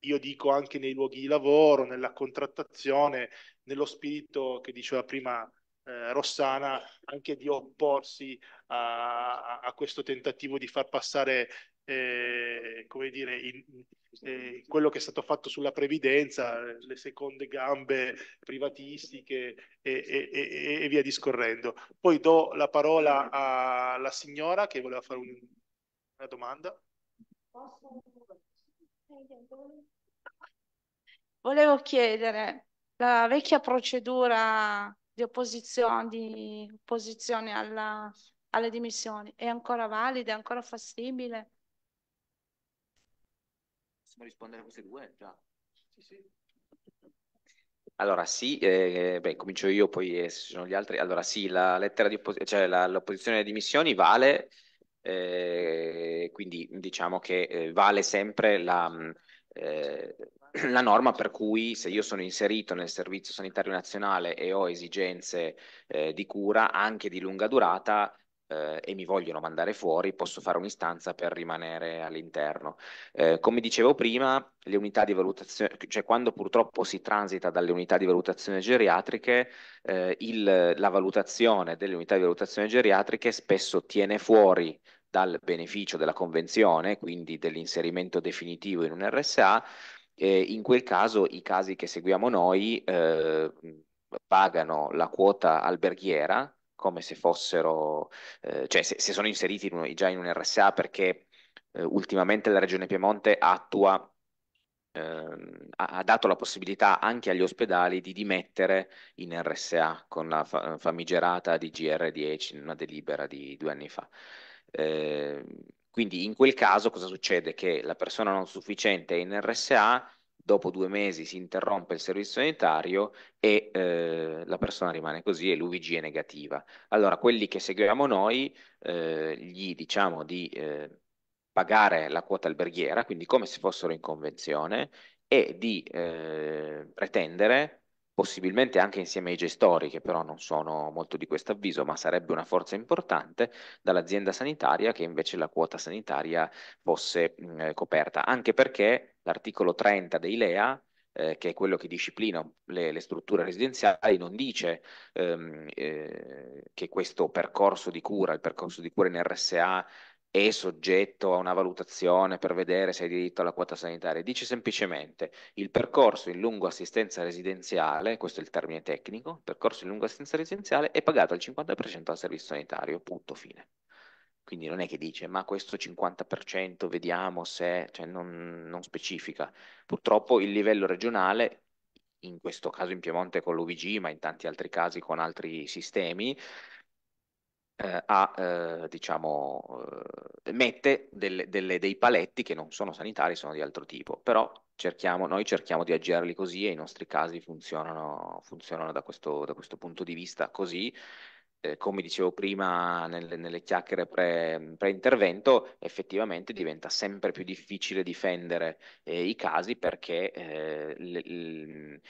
io dico anche nei luoghi di lavoro, nella contrattazione, nello spirito che diceva prima eh, Rossana, anche di opporsi a, a, questo tentativo di far passare eh, come dire, il, eh, quello che è stato fatto sulla previdenza, le seconde gambe privatistiche e, e, e, e, via discorrendo. Poi do la parola alla signora che voleva fare un, una domanda. Volevo chiedere, la vecchia procedura di opposizione, di opposizione alla, alle dimissioni è ancora valida, è ancora fattibile? Possiamo rispondere a queste due già? Sì, sì. Allora sì, eh, eh beh, comincio io, poi eh, se ci sono gli altri. Allora sì, la lettera di opposizione, cioè l'opposizione alle dimissioni vale eh, quindi diciamo che eh, vale sempre la, mm, eh, la, norma per cui se io sono inserito nel Servizio Sanitario Nazionale e ho esigenze eh, di cura anche di lunga durata, eh, e mi vogliono mandare fuori, posso fare un'istanza per rimanere all'interno. Eh, come dicevo prima, le unità di valutazione, cioè quando purtroppo si transita dalle unità di valutazione geriatriche, eh, il, la valutazione delle unità di valutazione geriatriche spesso tiene fuori dal beneficio della convenzione, quindi dell'inserimento definitivo in un RSA, eh, in quel caso i casi che seguiamo noi eh, pagano la quota alberghiera come se fossero, eh, cioè se, se, sono inseriti in un, già in un RSA perché eh, ultimamente la Regione Piemonte attua ehm, ha dato la possibilità anche agli ospedali di dimettere in RSA con la famigerata di gr 10 in una delibera di due anni fa. Eh, quindi in quel caso cosa succede? Che la persona non sufficiente è in RSA dopo due mesi si interrompe il servizio sanitario e eh, la persona rimane così e l'UVG è negativa. Allora, quelli che seguiamo noi, eh, gli diciamo di eh, pagare la quota alberghiera, quindi come se fossero in convenzione, e di eh, pretendere possibilmente anche insieme ai gestori, che però non sono molto di questo avviso, ma sarebbe una forza importante, dall'azienda sanitaria che invece la quota sanitaria fosse mh, mm, eh, coperta, anche perché l'articolo 30 dei LEA eh, che è quello che disciplina le, le strutture residenziali, non dice ehm, eh, che questo percorso di cura, il percorso di cura in RSA è soggetto a una valutazione per vedere se hai diritto alla quota sanitaria, dice semplicemente il percorso in lungo assistenza residenziale, questo è il termine tecnico, il percorso in lungo assistenza residenziale è pagato al 50% dal servizio sanitario, punto fine. Quindi non è che dice ma questo 50% vediamo se, cioè non, non specifica. Purtroppo il livello regionale in questo caso in Piemonte con l'UVG, ma in tanti altri casi con altri sistemi, eh, ha, eh, diciamo, eh, mette delle, delle, dei paletti che non sono sanitari, sono di altro tipo, però cerchiamo, noi cerchiamo di aggirarli così e i nostri casi funzionano, funzionano da, questo, da questo punto di vista così. Eh, come dicevo prima nelle, nelle chiacchiere pre, pre-intervento, effettivamente diventa sempre più difficile difendere eh, i casi perché eh, l,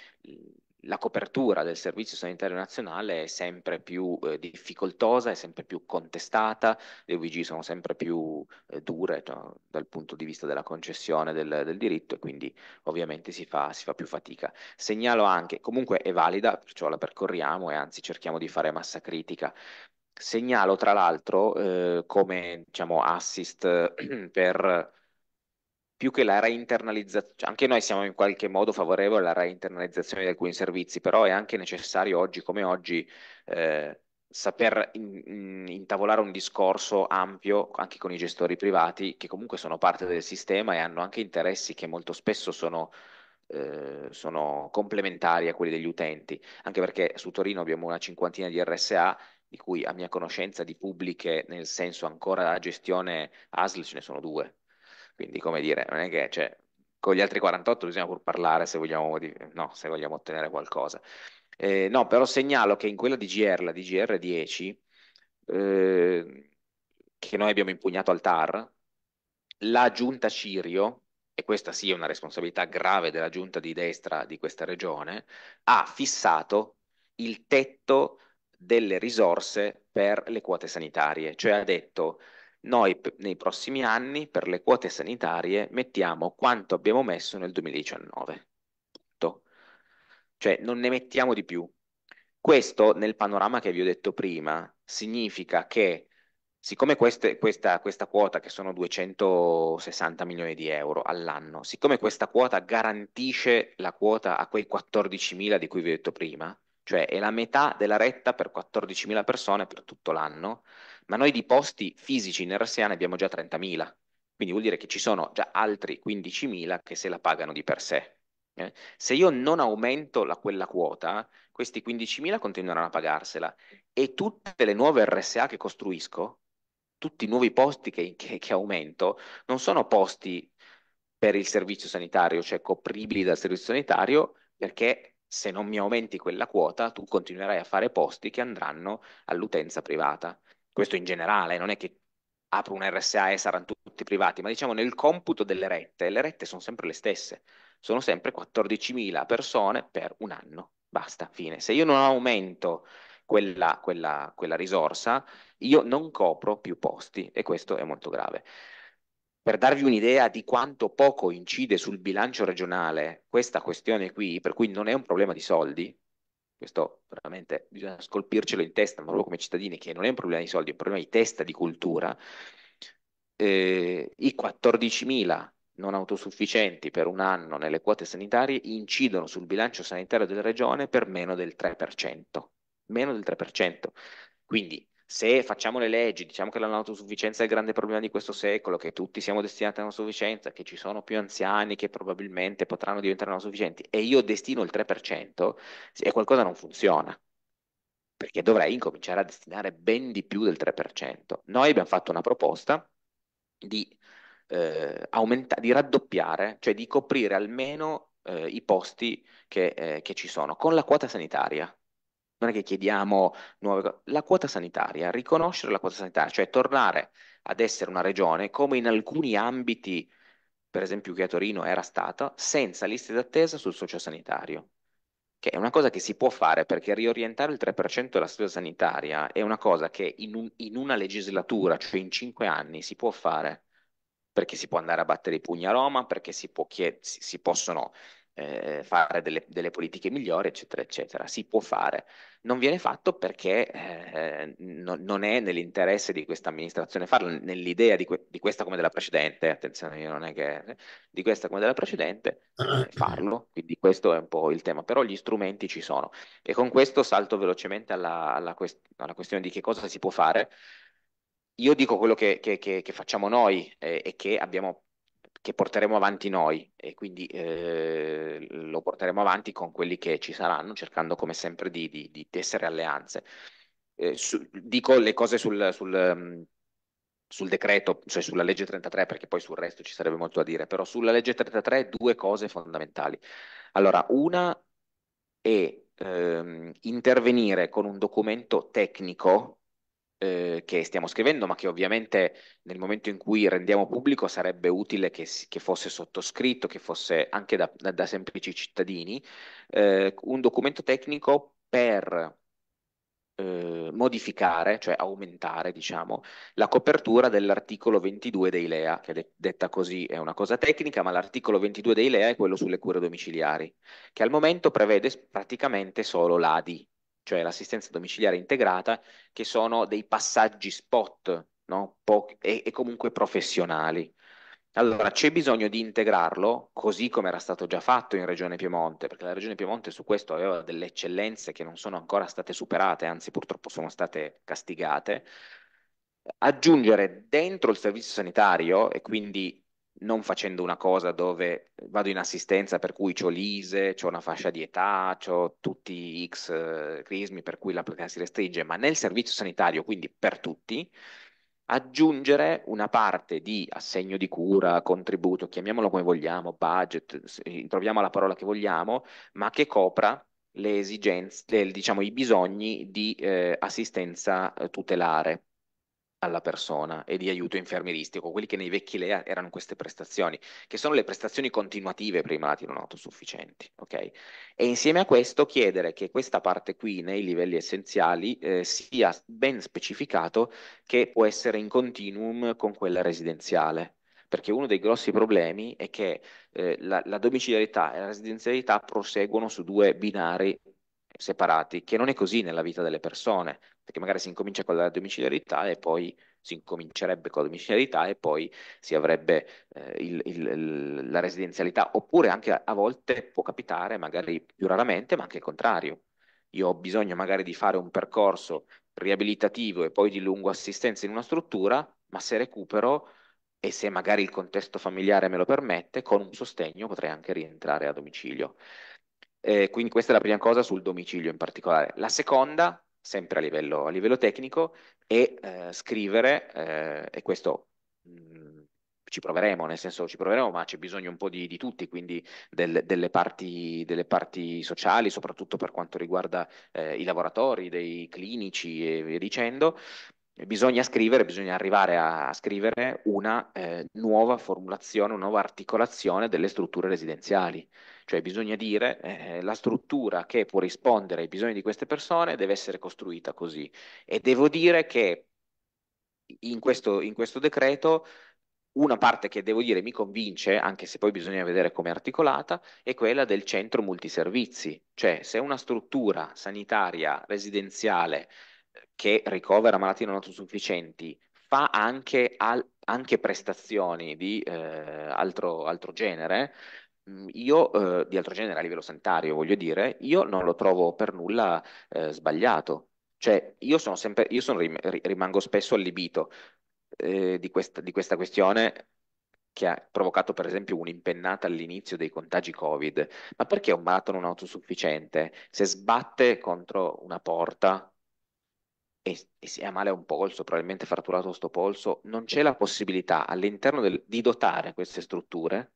la copertura del Servizio Sanitario Nazionale è sempre più eh, difficoltosa, è sempre più contestata, le UIG sono sempre più eh, dure cioè, dal punto di vista della concessione del, del diritto e quindi ovviamente si fa, si fa, più fatica. Segnalo anche, comunque è valida, perciò la percorriamo e anzi cerchiamo di fare massa critica. Segnalo tra l'altro eh, come diciamo, assist per più che la reinternalizzazione, cioè, anche noi siamo in qualche modo favorevoli alla reinternalizzazione di alcuni servizi, però è anche necessario oggi come oggi eh, saper in, in, intavolare un discorso ampio anche con i gestori privati che comunque sono parte del sistema e hanno anche interessi che molto spesso sono, eh, sono complementari a quelli degli utenti, anche perché su Torino abbiamo una cinquantina di RSA di cui a mia conoscenza di pubbliche nel senso ancora gestione ASL ce ne sono due, quindi, come dire, non è che cioè, con gli altri 48 bisogna pur parlare se vogliamo, no, se vogliamo ottenere qualcosa. Eh, no, però segnalo che in quella DGR, la DGR 10, eh, che noi abbiamo impugnato al TAR, la giunta Cirio, e questa sì è una responsabilità grave della giunta di destra di questa regione, ha fissato il tetto delle risorse per le quote sanitarie, cioè ha detto noi nei prossimi anni per le quote sanitarie mettiamo quanto abbiamo messo nel 2019. Punto. Cioè non ne mettiamo di più. Questo nel panorama che vi ho detto prima significa che siccome queste, questa, questa quota che sono 260 milioni di euro all'anno, siccome questa quota garantisce la quota a quei 14 mila di cui vi ho detto prima, cioè è la metà della retta per 14 mila persone per tutto l'anno, ma noi di posti fisici in RSA ne abbiamo già 30.000, quindi vuol dire che ci sono già altri 15.000 che se la pagano di per sé. Eh? Se io non aumento la, quella quota, questi 15.000 continueranno a pagarsela e tutte le nuove RSA che costruisco, tutti i nuovi posti che, che, che aumento, non sono posti per il servizio sanitario, cioè copribili dal servizio sanitario, perché se non mi aumenti quella quota, tu continuerai a fare posti che andranno all'utenza privata questo in generale, non è che apro un RSA e saranno tutti privati, ma diciamo nel computo delle rette, le rette sono sempre le stesse, sono sempre 14.000 persone per un anno, basta, fine. Se io non aumento quella, quella, quella risorsa, io non copro più posti e questo è molto grave. Per darvi un'idea di quanto poco incide sul bilancio regionale questa questione qui, per cui non è un problema di soldi, questo veramente bisogna scolpircelo in testa, ma proprio come cittadini, che non è un problema di soldi, è un problema di testa, di cultura, eh, i 14.000 non autosufficienti per un anno nelle quote sanitarie incidono sul bilancio sanitario della regione per meno del 3%. Meno del 3%. Quindi se facciamo le leggi, diciamo che l'autosufficienza è il grande problema di questo secolo, che tutti siamo destinati all'autosufficienza, che ci sono più anziani che probabilmente potranno diventare autosufficienti, e io destino il 3%, e qualcosa non funziona, perché dovrei incominciare a destinare ben di più del 3%. Noi abbiamo fatto una proposta di, eh, aumenta- di raddoppiare, cioè di coprire almeno eh, i posti che, eh, che ci sono, con la quota sanitaria non è che chiediamo nuove la quota sanitaria, riconoscere la quota sanitaria, cioè tornare ad essere una regione come in alcuni ambiti, per esempio che a Torino era stata, senza liste d'attesa sul sociosanitario, che è una cosa che si può fare perché riorientare il 3% della spesa sanitaria è una cosa che in, un, in una legislatura, cioè in cinque anni, si può fare perché si può andare a battere i pugni a Roma, perché si, può chied- si, si possono eh, fare delle, delle, politiche migliori, eccetera, eccetera. Si può fare. Non viene fatto perché eh, no, non è nell'interesse di questa amministrazione farlo, nell'idea di, que- di, questa come della precedente, attenzione, io non è che di questa come della precedente eh, farlo, quindi questo è un po' il tema, però gli strumenti ci sono. E con questo salto velocemente alla, alla, quest- alla questione di che cosa si può fare. Io dico quello che, che, che, che facciamo noi eh, e che abbiamo che porteremo avanti noi e quindi eh, lo porteremo avanti con quelli che ci saranno, cercando come sempre di, di, di tessere alleanze. Eh, su, dico le cose sul, sul, mm, sul, decreto, cioè sulla legge 33, perché poi sul resto ci sarebbe molto da dire, però sulla legge 33 due cose fondamentali. Allora, una è ehm, intervenire con un documento tecnico eh, che stiamo scrivendo, ma che ovviamente nel momento in cui rendiamo pubblico sarebbe utile che, che fosse sottoscritto, che fosse anche da, da, da semplici cittadini, eh, un documento tecnico per eh, modificare, cioè aumentare, diciamo, la copertura dell'articolo 22 dei LEA, che de- detta così è una cosa tecnica, ma l'articolo 22 dei LEA è quello sulle cure domiciliari, che al momento prevede praticamente solo l'ADI, cioè l'assistenza domiciliare integrata, che sono dei passaggi spot no? po- e-, e comunque professionali. Allora, c'è bisogno di integrarlo, così come era stato già fatto in Regione Piemonte, perché la Regione Piemonte su questo aveva delle eccellenze che non sono ancora state superate, anzi purtroppo sono state castigate. Aggiungere dentro il servizio sanitario e quindi non facendo una cosa dove vado in assistenza per cui ho l'ISE, ho una fascia di età, ho tutti i X eh, crismi per cui l'applicazione si restringe, ma nel servizio sanitario, quindi per tutti, aggiungere una parte di assegno di cura, contributo, chiamiamolo come vogliamo, budget, eh, troviamo la parola che vogliamo, ma che copra le esigenze, le, diciamo i bisogni di eh, assistenza eh, tutelare alla persona e di aiuto infermieristico, quelli che nei vecchi LEA erano queste prestazioni, che sono le prestazioni continuative per i malati non autosufficienti, ok? E insieme a questo chiedere che questa parte qui nei livelli essenziali eh, sia ben specificato che può essere in continuum con quella residenziale, perché uno dei grossi problemi è che eh, la, la, domiciliarità e la residenzialità proseguono su due binari separati, che non è così nella vita delle persone perché magari si incomincia con la domiciliarità e poi si incomincerebbe con la domiciliarità e poi si avrebbe eh, il, il, la residenzialità, oppure anche a, a volte può capitare, magari più raramente, ma anche il contrario. Io ho bisogno magari di fare un percorso riabilitativo e poi di lungo assistenza in una struttura, ma se recupero e se magari il contesto familiare me lo permette, con un sostegno potrei anche rientrare a domicilio. Eh, quindi questa è la prima cosa sul domicilio in particolare. La seconda sempre a livello, a livello tecnico, e eh, scrivere, eh, e questo mh, mm, ci proveremo, nel senso ci proveremo, ma c'è bisogno un po' di, di tutti, quindi del, delle, parti, delle, parti, sociali, soprattutto per quanto riguarda eh, i lavoratori, dei clinici e via dicendo. Bisogna scrivere, bisogna arrivare a, a scrivere una eh, nuova formulazione, una nuova articolazione delle strutture residenziali. Cioè bisogna dire eh, la struttura che può rispondere ai bisogni di queste persone deve essere costruita così. E devo dire che in questo, in questo decreto una parte che devo dire mi convince, anche se poi bisogna vedere come è articolata, è quella del centro multiservizi. Cioè se una struttura sanitaria residenziale che ricovera malati non autosufficienti fa anche, al, anche prestazioni di eh, altro, altro genere, Mhmm, io, eh, di altro genere, a livello sanitario, voglio dire, io non lo trovo per nulla eh, sbagliato. Cioè, io sono sempre, io sono, rimango spesso allibito eh, di, quest- di questa questione che ha provocato per esempio un'impennata all'inizio dei contagi Covid. Ma perché un malato non autosufficiente, se sbatte contro una porta e, e si ha male a un polso, probabilmente fratturato questo polso, non c'è la possibilità all'interno del, di dotare queste strutture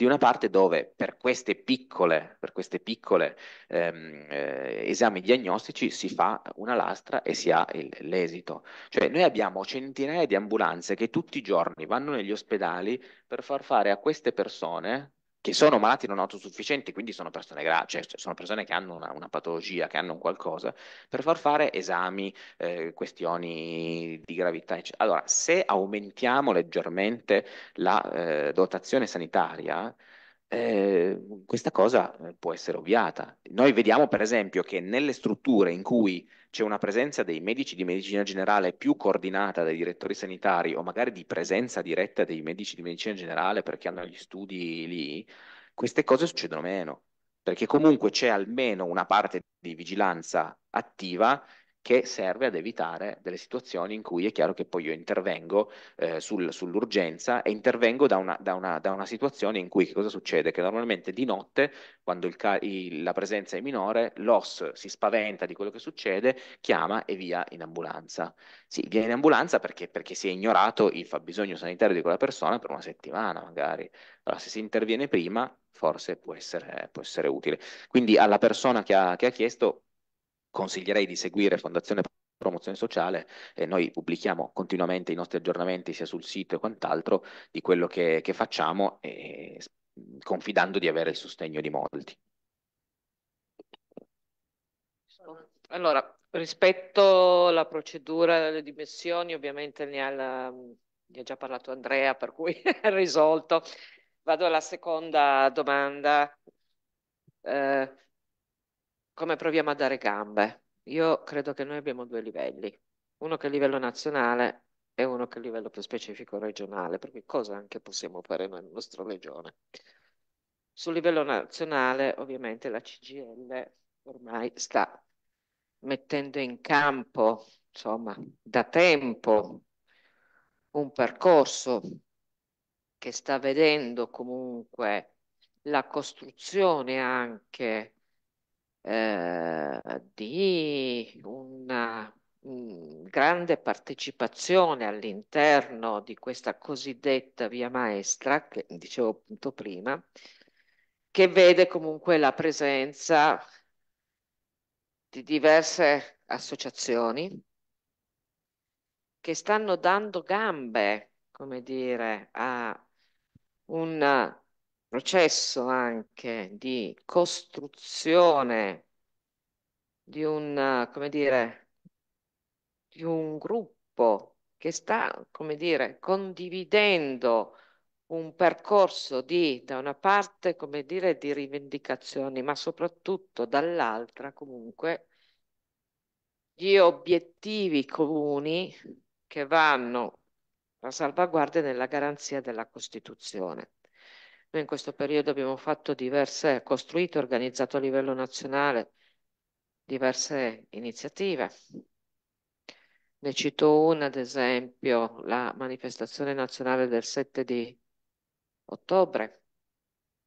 di una parte dove per queste piccole, per queste piccole ehm, eh, esami diagnostici si fa una lastra e si ha il, l'esito. Cioè noi abbiamo centinaia di ambulanze che tutti i giorni vanno negli ospedali per far fare a queste persone che sono malati non autosufficienti, quindi sono persone, gra- cioè, cioè, sono persone che hanno una, una, patologia, che hanno un qualcosa, per far fare esami, eh, questioni di gravità. Eccetera. Allora, se aumentiamo leggermente la eh, dotazione sanitaria, eh, questa cosa eh, può essere ovviata. Noi vediamo per esempio che nelle strutture in cui c'è una presenza dei medici di medicina generale più coordinata dai direttori sanitari o magari di presenza diretta dei medici di medicina generale perché hanno gli studi lì, queste cose succedono meno, perché comunque c'è almeno una parte di vigilanza attiva che serve ad evitare delle situazioni in cui è chiaro che poi io intervengo eh, sul, sull'urgenza e intervengo da una, da, una, da una, situazione in cui che cosa succede? Che normalmente di notte, quando il, il, la presenza è minore, l'OS si spaventa di quello che succede, chiama e via in ambulanza. Sì, via in ambulanza perché, perché si è ignorato il fabbisogno sanitario di quella persona per una settimana magari. Allora, se si interviene prima, forse può essere, può essere utile. Quindi alla persona che ha, che ha chiesto consiglierei di seguire Fondazione Promozione Sociale e noi pubblichiamo continuamente i nostri aggiornamenti sia sul sito e quant'altro di quello che, che facciamo e, confidando di avere il sostegno di molti. Allora, rispetto alla procedura delle dimissioni, ovviamente ne ha, la, ne ha già parlato Andrea, per cui è risolto. Vado alla seconda domanda. Eh, come proviamo a dare gambe. Io credo che noi abbiamo due livelli, uno che è a livello nazionale e uno che è a livello più specifico regionale, perché cosa anche possiamo fare noi nella nostra regione. Sul livello nazionale ovviamente la CGL ormai sta mettendo in campo, insomma, da tempo un percorso che sta vedendo comunque la costruzione anche eh, di una mm, grande partecipazione all'interno di questa cosiddetta via maestra, che dicevo appunto prima, che vede comunque la presenza di diverse associazioni che stanno dando gambe, come dire, a un processo anche di costruzione di un, come dire, di un gruppo che sta, come dire, condividendo un percorso di, da una parte, come dire, di rivendicazioni, ma soprattutto dall'altra comunque gli obiettivi comuni che vanno la salvaguardia della garanzia della Costituzione. Noi in questo periodo abbiamo fatto diverse, costruito, organizzato a livello nazionale diverse iniziative. Ne cito una, ad esempio, la manifestazione nazionale del 7 di ottobre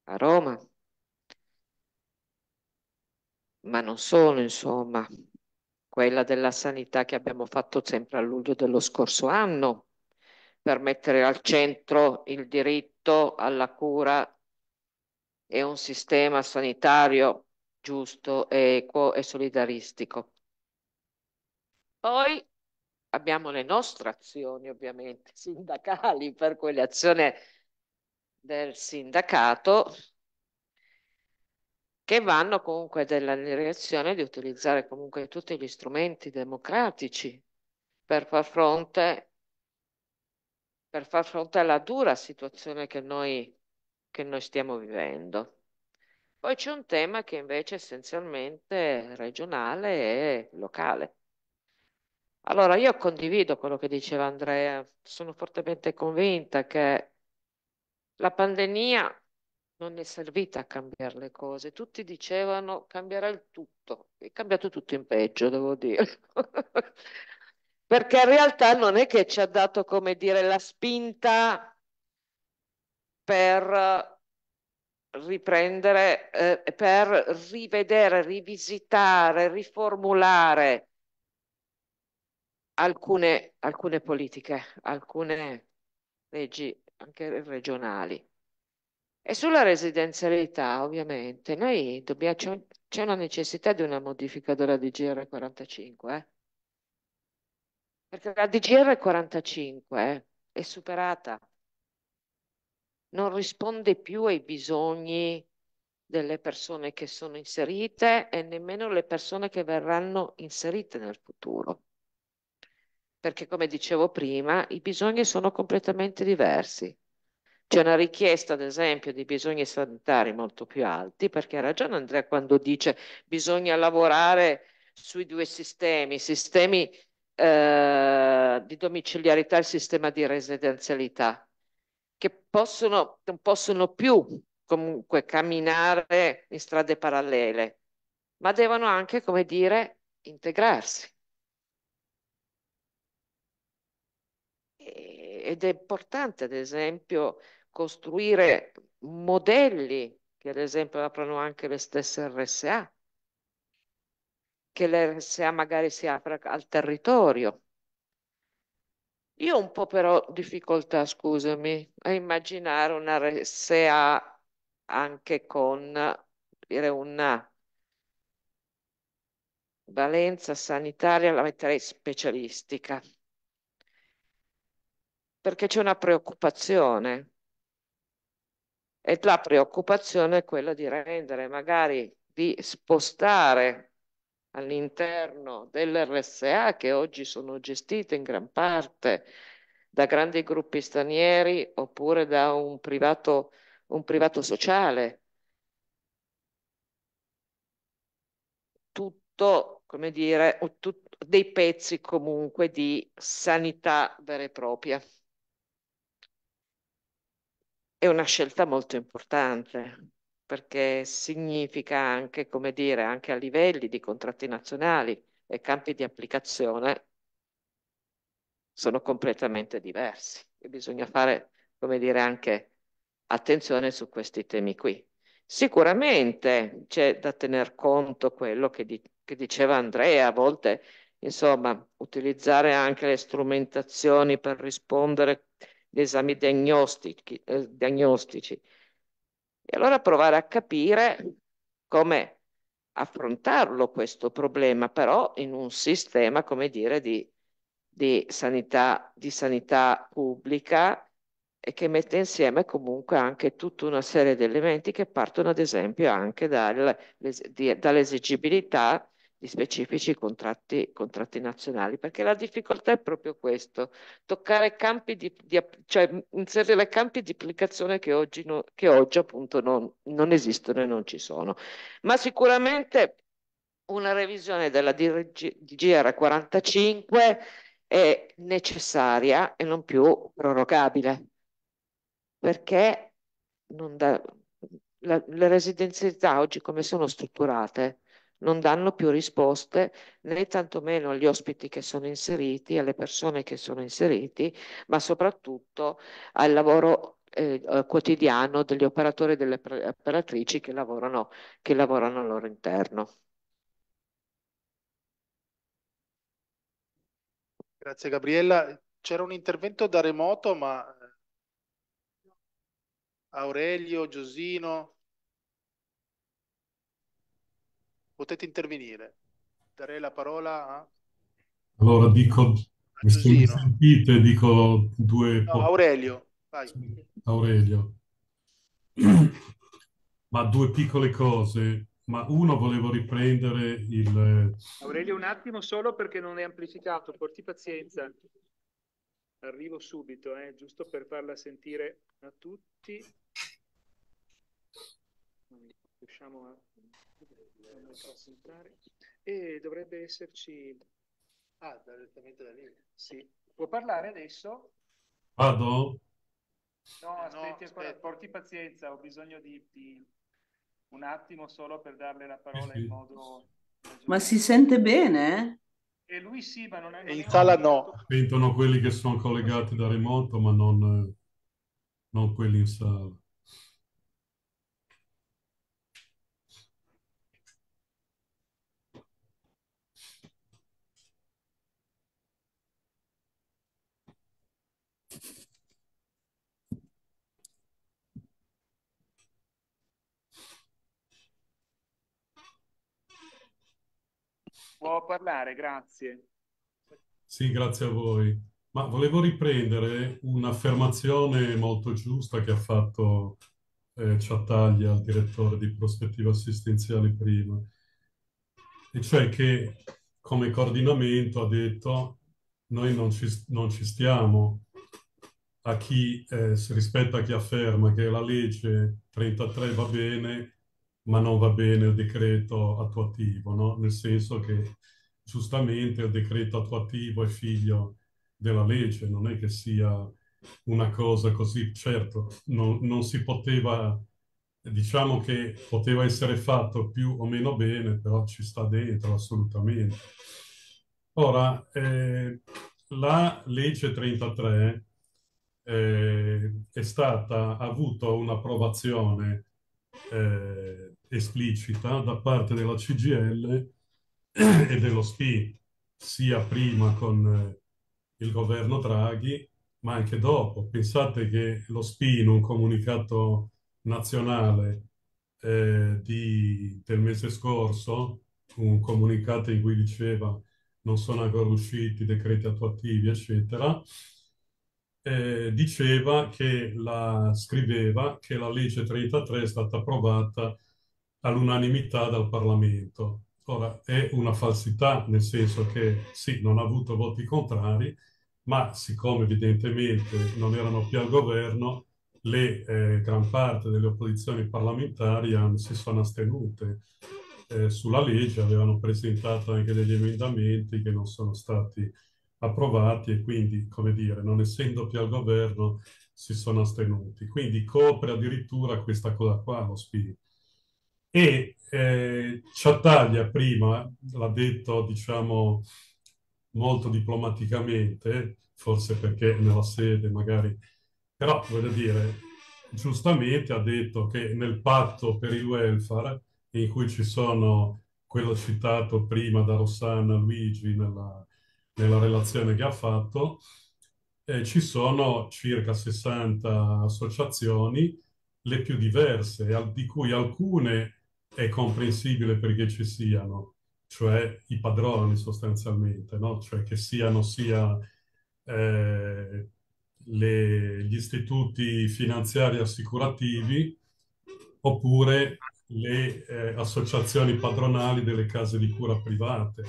a Roma, ma non solo, insomma, quella della sanità che abbiamo fatto sempre a luglio dello scorso anno, per mettere al centro il diritto diritto alla cura e un sistema sanitario giusto, equo e solidaristico. Poi abbiamo le nostre azioni, ovviamente, sindacali, per quelle azioni del sindacato che vanno comunque nella direzione di utilizzare comunque tutti gli strumenti democratici per far fronte per far fronte alla dura situazione che noi, che noi stiamo vivendo. Poi c'è un tema che invece è essenzialmente regionale e locale. Allora, io condivido quello che diceva Andrea, sono fortemente convinta che la pandemia non è servita a cambiare le cose, tutti dicevano cambierà il tutto, è cambiato tutto in peggio, devo dire. perché in realtà non è che ci ha dato, come dire, la spinta per eh, riprendere, eh, per rivedere, rivisitare, riformulare alcune, alcune politiche, alcune leggi anche regionali. E sulla residenzialità, ovviamente, noi dobbiamo, c'è una necessità di una modifica della DGR 45, eh? perché la DGR 45 eh, è superata, non risponde più ai bisogni delle persone che sono inserite e nemmeno le persone che verranno inserite nel futuro. Perché, come dicevo prima, i bisogni sono completamente diversi. C'è una richiesta, ad esempio, di bisogni sanitari molto più alti, perché ha ragione Andrea quando dice che bisogna lavorare sui due sistemi, sistemi eh, di domiciliarità il sistema di residenzialità, che possono, non possono più comunque camminare in strade parallele, ma devono anche, come dire, integrarsi. Ed è importante, ad esempio, costruire modelli che ad esempio aprono anche le stesse RSA che l'RSA magari si apra al territorio. Io ho un po' però difficoltà, scusami, a immaginare una RSA anche con dire una valenza sanitaria, la metterei specialistica, perché c'è una preoccupazione e la preoccupazione è quella di rendere magari di spostare all'interno dell'RSA che oggi sono gestite in gran parte da grandi gruppi stranieri oppure da un privato, un privato sociale. Tutto, come dire, tut- dei pezzi comunque di sanità vera e propria. È una scelta molto importante perché significa anche, come dire, anche a livelli di contratti nazionali e campi di applicazione sono completamente diversi e bisogna fare, come dire, anche attenzione su questi temi qui. Sicuramente c'è da tener conto quello che, di, che diceva Andrea, a volte, insomma, utilizzare anche le strumentazioni per rispondere agli esami diagnostici, eh, diagnostici e allora provare a capire come affrontarlo questo problema, però in un sistema, come dire, di, di, sanità, di sanità pubblica e che mette insieme comunque anche tutta una serie di elementi che partono ad esempio anche dal, dall'esigibilità di specifici contratti, contratti nazionali, perché la difficoltà è proprio questo, toccare campi di, di cioè inserire campi di applicazione che oggi, no, che oggi appunto non, non esistono e non ci sono. Ma sicuramente una revisione della DGR 45 è necessaria e non più prorogabile, perché non da, la, le residenzialità oggi come sono strutturate non danno più risposte né tantomeno agli ospiti che sono inseriti, alle persone che sono inseriti, ma soprattutto al lavoro eh, eh quotidiano degli operatori e delle operatrici che lavorano, che lavorano al loro interno. Grazie Gabriella. C'era un intervento da remoto, ma eh, Aurelio, Giosino, potete intervenire. Darei la parola a... Allora dico, mi sentite, dico due... No, Aurelio, vai. Aurelio. Ma due piccole cose. Ma uno volevo riprendere il... Aurelio, un attimo solo perché non è amplificato, porti pazienza. Arrivo subito, eh, giusto per farla sentire a tutti. Riusciamo a non entrare. E dovrebbe esserci... Ah, direttamente da lì. Sì. Può parlare adesso? Vado? No, eh, aspetti, no, aspetta. porti pazienza, ho bisogno di, di, un attimo solo per darle la parola sì. in modo... Ma si sente bene? E lui sì, ma non è... in sala no. Sentono quelli che sono collegati da remoto, ma non, non quelli in sala. può parlare, grazie. Sì, grazie a voi. Ma volevo riprendere un'affermazione molto giusta che ha fatto eh, Ciattaglia, il direttore di prospettive assistenziali prima, e cioè che come coordinamento ha detto noi non ci, non ci stiamo a chi eh, rispetta a chi afferma che la legge 33 va bene ma non va bene il decreto attuativo, no? nel senso che giustamente il decreto attuativo è figlio della legge, non è che sia una cosa così, certo, non, non si poteva, diciamo che poteva essere fatto più o meno bene, però ci sta dentro assolutamente. Ora, eh, la legge 33 eh, è stata, ha avuto un'approvazione eh, esplicita da parte della CGL e dello SPI, sia prima con eh, il governo Draghi, ma anche dopo. Pensate che lo SPI in un comunicato nazionale eh, di, del mese scorso, un comunicato in cui diceva non sono ancora usciti i decreti attuativi, eccetera, eh, diceva che la, scriveva che la legge 33 è stata approvata all'unanimità dal Parlamento. Ora, è una falsità, nel senso che sì, non ha avuto voti contrari, ma siccome evidentemente non erano più al governo, le eh, gran parte delle opposizioni parlamentari han, si sono astenute eh, sulla legge, avevano presentato anche degli emendamenti che non sono stati approvati e quindi, come dire, non essendo più al governo, si sono astenuti. Quindi copre addirittura questa cosa qua, lo spirito. E eh, Ciattaglia prima l'ha detto, diciamo, molto diplomaticamente, forse perché nella sede magari, però voglio dire, giustamente ha detto che nel patto per il welfare, in cui ci sono quello citato prima da Rossana Luigi nella, nella relazione che ha fatto, eh, ci sono circa 60 associazioni, le più diverse, di cui alcune è comprensibile perché ci siano, cioè i padroni sostanzialmente, no? cioè che siano sia eh, le, gli istituti finanziari assicurativi oppure le eh, associazioni padronali delle case di cura private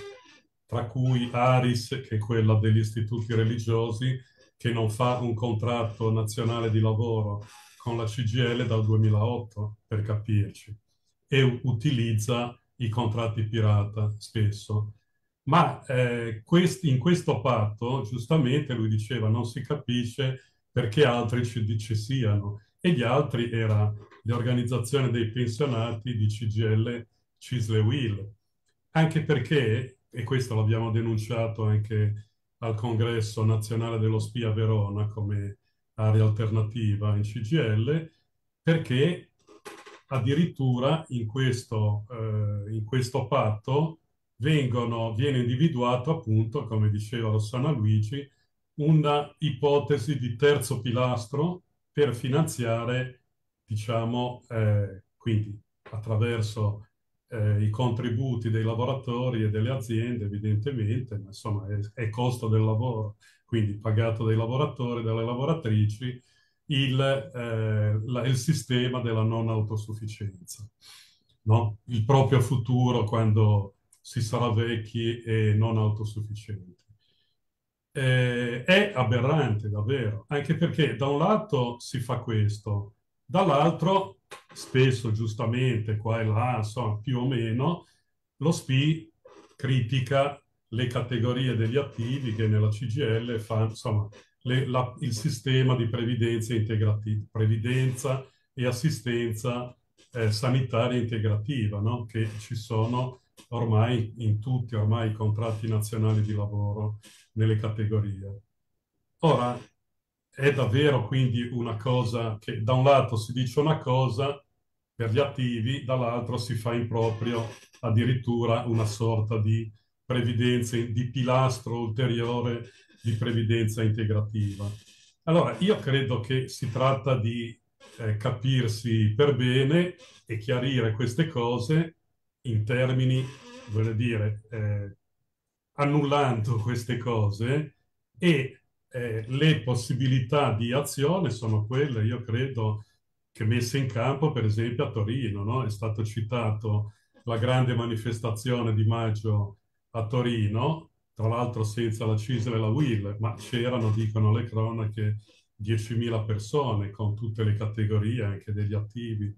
tra cui Aris, che è quella degli istituti religiosi, che non fa un contratto nazionale di lavoro con la CGL dal 2008, per capirci, e utilizza i contratti pirata spesso. Ma eh, questi, in questo patto, giustamente, lui diceva, non si capisce perché altri ci, ci siano. E gli altri era l'organizzazione dei pensionati di CGL Cisle Will. Anche perché e questo l'abbiamo denunciato anche al congresso nazionale dello Spia Verona come area alternativa in CGL, perché addirittura in questo, eh, in questo patto vengono, viene individuato appunto, come diceva Rossana Luigi, una ipotesi di terzo pilastro per finanziare, diciamo, eh, quindi attraverso eh, i contributi dei lavoratori e delle aziende, evidentemente, ma insomma è, è costo del lavoro, quindi pagato dai lavoratori e dalle lavoratrici, il, eh, la, il, sistema della non autosufficienza. No? Il proprio futuro quando si sarà vecchi e non autosufficienti. Eh, è aberrante, davvero, anche perché da un lato si fa questo, dall'altro spesso giustamente qua e là, insomma, più o meno, lo SPI critica le categorie degli attivi che nella CGL fa, insomma, le, la, il sistema di previdenza integrativa, previdenza e assistenza eh, sanitaria integrativa, no? che ci sono ormai in tutti ormai, i contratti nazionali di lavoro nelle categorie. Ora, è davvero quindi una cosa che da un lato si dice una cosa, per gli attivi, dall'altro si fa in proprio addirittura una sorta di previdenza, di pilastro ulteriore di previdenza integrativa. Allora, io credo che si tratta di eh, capirsi per bene e chiarire queste cose in termini, voglio dire, eh, annullando queste cose e eh, le possibilità di azione sono quelle, io credo, che messe in campo per esempio a Torino, no? è stato citato la grande manifestazione di maggio a Torino, tra l'altro senza la Cisle e la Will, ma c'erano, dicono le cronache, 10.000 persone con tutte le categorie, anche degli attivi,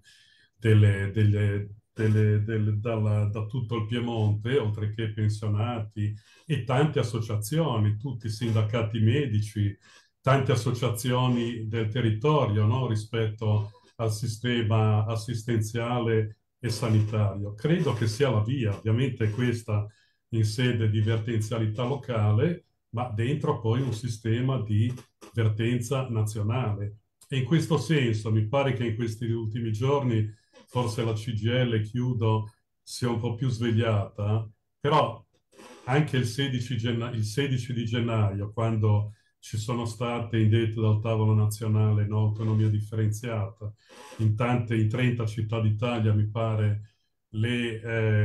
delle, delle, delle, delle, dalla, da tutto il Piemonte, oltre che pensionati e tante associazioni, tutti i sindacati medici, tante associazioni del territorio no? rispetto al sistema assistenziale e sanitario. Credo che sia la via, ovviamente questa in sede di vertenzialità locale, ma dentro poi un sistema di vertenza nazionale. E in questo senso mi pare che in questi ultimi giorni forse la CGL, chiudo, sia un po' più svegliata, però anche il 16, genna- il 16 di gennaio, quando ci sono state indette dal tavolo nazionale no? autonomia differenziata, in tante, in 30 città d'Italia mi pare le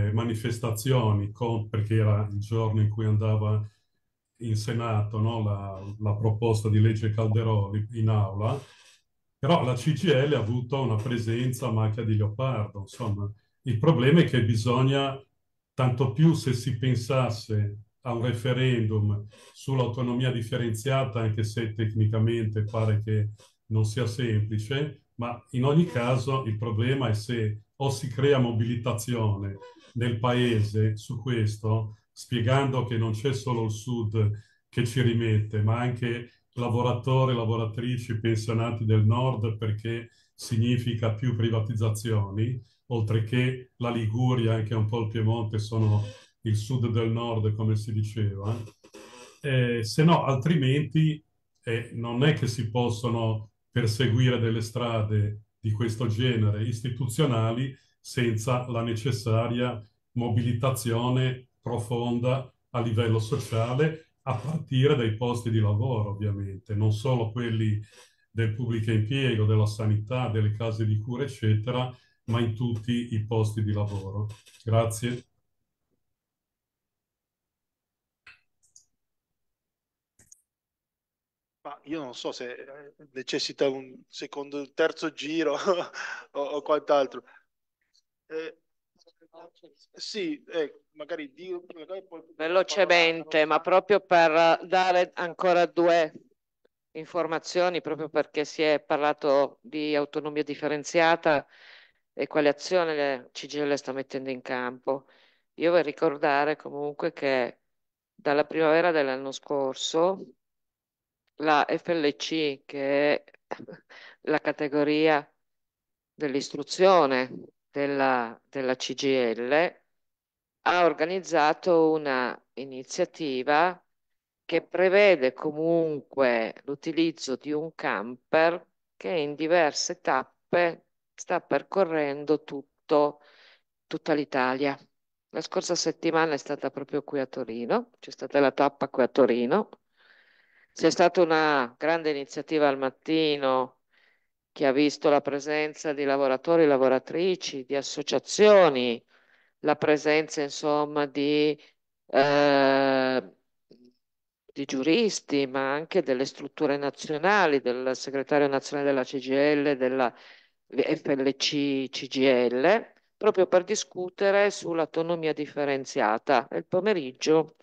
eh, manifestazioni, con, perché era il giorno in cui andava in Senato no? la, la, proposta di legge Calderoli in aula, però la CGL ha avuto una presenza a macchia di leopardo, insomma. Il problema è che bisogna, tanto più se si pensasse a un referendum sull'autonomia differenziata, anche se tecnicamente pare che non sia semplice, ma in ogni caso il problema è se o si crea mobilitazione nel paese su questo, spiegando che non c'è solo il sud che ci rimette, ma anche lavoratori, lavoratrici, pensionati del nord perché significa più privatizzazioni, oltre che la Liguria, anche un po' il Piemonte sono il sud del nord, come si diceva, eh, se no altrimenti eh, non è che si possono perseguire delle strade di questo genere istituzionali senza la necessaria mobilitazione profonda a livello sociale, a partire dai posti di lavoro ovviamente, non solo quelli del pubblico impiego, della sanità, delle case di cura, eccetera, ma in tutti i posti di lavoro. Grazie. Ma io non so se eh, necessita un secondo, un terzo giro o, o, quant'altro. Eh, sì, eh, magari, dio, velocemente, ma proprio per dare ancora due informazioni, proprio perché si è parlato di autonomia differenziata e quale azione la CGL sta mettendo in campo. Io vorrei ricordare comunque che dalla primavera dell'anno scorso la FLC, che è la categoria dell'istruzione della, della CGL, ha organizzato una iniziativa che prevede comunque l'utilizzo di un camper che in diverse tappe sta percorrendo tutto, tutta l'Italia. La scorsa settimana è stata proprio qui a Torino, c'è stata la tappa qui a Torino c'è stata una grande iniziativa al mattino che ha visto la presenza di lavoratori e lavoratrici, di associazioni, la presenza insomma di, eh, di giuristi, ma anche delle strutture nazionali, del segretario nazionale della CGL, della FLC CGL, proprio per discutere sull'autonomia differenziata. Il pomeriggio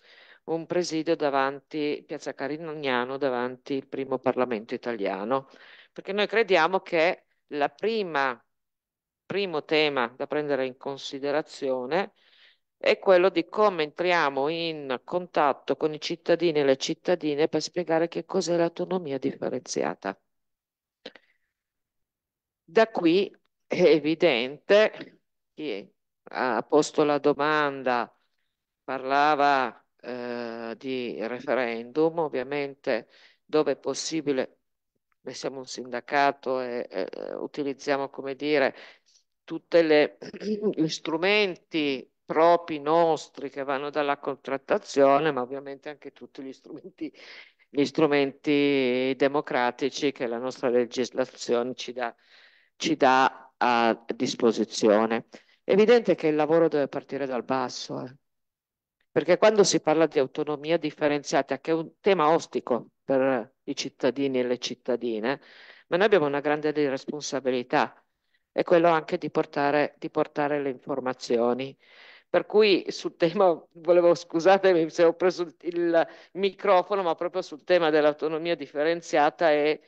un presidio davanti Piazza Carignano, davanti il primo Parlamento italiano, perché noi crediamo che il primo tema da prendere in considerazione è quello di come entriamo in contatto con i cittadini e le cittadine per spiegare che cos'è l'autonomia differenziata. Da qui è evidente chi eh, ha posto la domanda parlava eh, di referendum, ovviamente dove è possibile, noi siamo un sindacato e, e eh, utilizziamo, come dire, tutti gli strumenti propri nostri che vanno dalla contrattazione, ma ovviamente anche tutti gli strumenti, gli strumenti democratici che la nostra legislazione ci dà, ci dà a disposizione. È evidente che il lavoro deve partire dal basso. Eh perché quando si parla di autonomia differenziata, che è un tema ostico per i cittadini e le cittadine, ma noi abbiamo una grande responsabilità, è quello anche di portare, di portare le informazioni. Per cui sul tema, volevo scusatemi se ho preso il microfono, ma proprio sul tema dell'autonomia differenziata è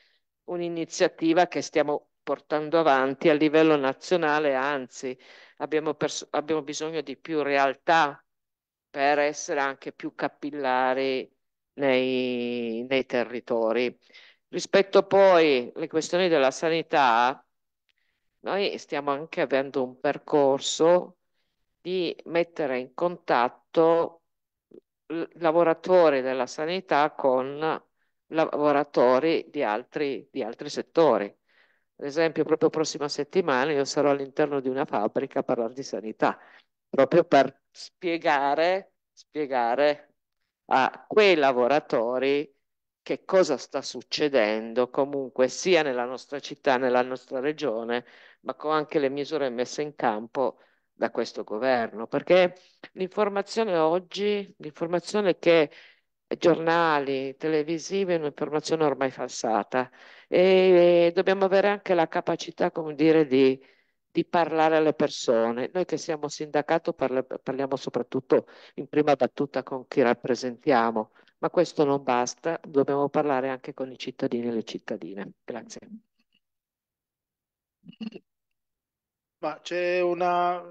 un'iniziativa che stiamo portando avanti a livello nazionale, anzi abbiamo, pers- abbiamo bisogno di più realtà per essere anche più capillari nei, nei territori. Rispetto poi alle questioni della sanità, noi stiamo anche avendo un percorso di mettere in contatto lavoratori della sanità con lavoratori di altri, di altri settori. Ad esempio, proprio prossima settimana io sarò all'interno di una fabbrica a parlare di sanità, proprio per spiegare, spiegare a quei lavoratori che cosa sta succedendo comunque sia nella nostra città, nella nostra regione, ma con anche le misure messe in campo da questo governo, perché l'informazione oggi, l'informazione che giornali, televisive, è un'informazione ormai falsata e dobbiamo avere anche la capacità, come dire, di di parlare alle persone. Noi che siamo sindacato parla, parliamo soprattutto in prima battuta con chi rappresentiamo, ma questo non basta, dobbiamo parlare anche con i cittadini e le cittadine. Grazie. Ma c'è una...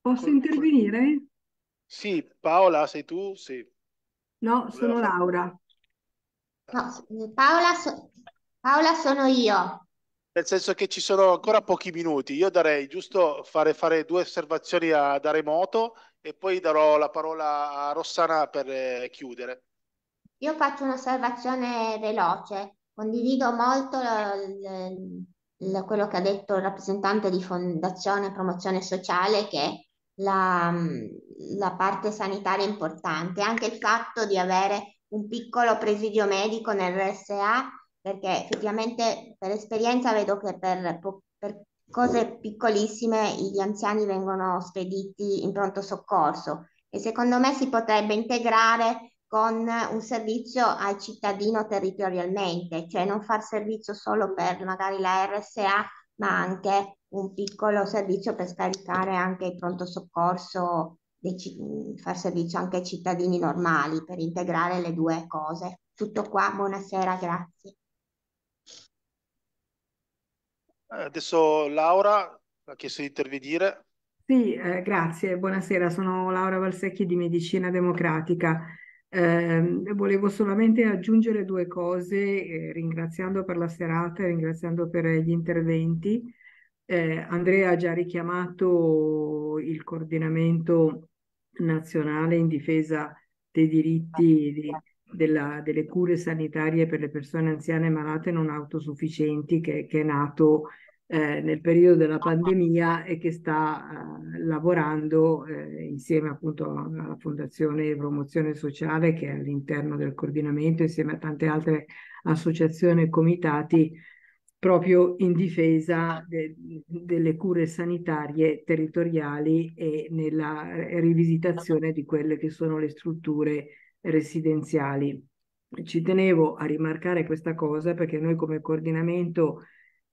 Posso intervenire? Sì, Paola, sei tu? Sì. No, sono Laura. No, Paola, so... Paola sono io nel senso che ci sono ancora pochi minuti. Io darei giusto fare, fare due osservazioni a, da remoto e poi darò la parola a Rossana per eh, chiudere. Io faccio un'osservazione veloce. Condivido molto l, l, l, quello che ha detto il rappresentante di Fondazione Promozione Sociale che la, la parte sanitaria è importante, anche il fatto di avere un piccolo presidio medico nel RSA perché effettivamente per esperienza vedo che per, per cose piccolissime gli anziani vengono spediti in pronto soccorso e secondo me si potrebbe integrare con un servizio al cittadino territorialmente, cioè non far servizio solo per magari la RSA, ma anche un piccolo servizio per scaricare anche il pronto soccorso, far servizio anche ai cittadini normali per integrare le due cose. Tutto qua, buonasera, grazie. Eh, adesso Laura ha chiesto di intervenire. Sì, eh, grazie. Buonasera, sono Laura Valsecchi di Medicina Democratica. Eh, volevo solamente aggiungere due cose, eh, ringraziando per la serata e ringraziando per gli interventi. Eh, Andrea ha già richiamato il coordinamento nazionale in difesa dei diritti dei della, delle cure sanitarie per le persone anziane malate non autosufficienti che, che è nato eh, nel periodo della pandemia e che sta eh, lavorando eh, insieme appunto alla Fondazione Promozione Sociale che è all'interno del coordinamento insieme a tante altre associazioni e comitati proprio in difesa de, delle cure sanitarie territoriali e nella rivisitazione di quelle che sono le strutture residenziali. Ci tenevo a rimarcare questa cosa perché noi come coordinamento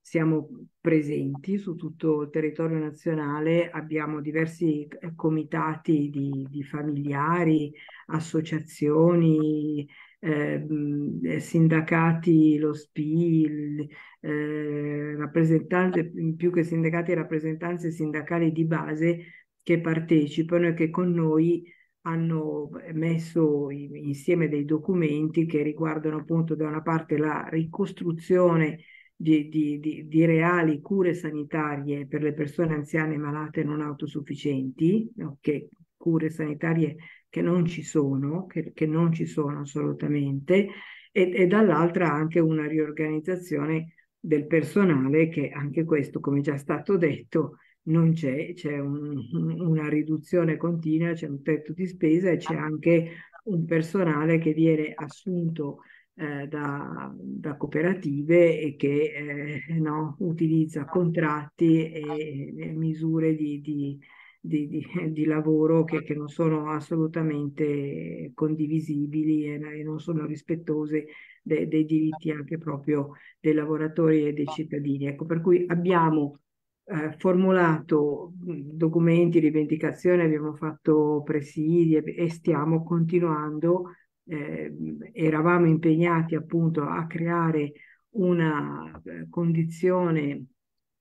siamo presenti su tutto il territorio nazionale, abbiamo diversi eh, comitati di, di familiari, associazioni, eh, sindacati, lo SPI, eh, rappresentanze, più che sindacati, rappresentanze sindacali di base che partecipano e che con noi hanno messo insieme dei documenti che riguardano appunto da una parte la ricostruzione di, di, di, di, reali cure sanitarie per le persone anziane malate non autosufficienti, okay, cure sanitarie che non ci sono, che, che non ci sono assolutamente, e, e, dall'altra anche una riorganizzazione del personale che anche questo, come già stato detto, non c'è, c'è un, una riduzione continua, c'è un tetto di spesa e c'è ah. anche un personale che viene assunto eh, da, da, cooperative e che eh, no, utilizza contratti e, e misure di, di, di, di lavoro che, che, non sono assolutamente condivisibili e, e non sono rispettose de, dei diritti anche proprio dei lavoratori e dei certo. cittadini. Ecco, per cui abbiamo eh, formulato mm, documenti, rivendicazioni, abbiamo fatto presidi e, stiamo continuando. Eh, eravamo impegnati appunto a creare una eh, condizione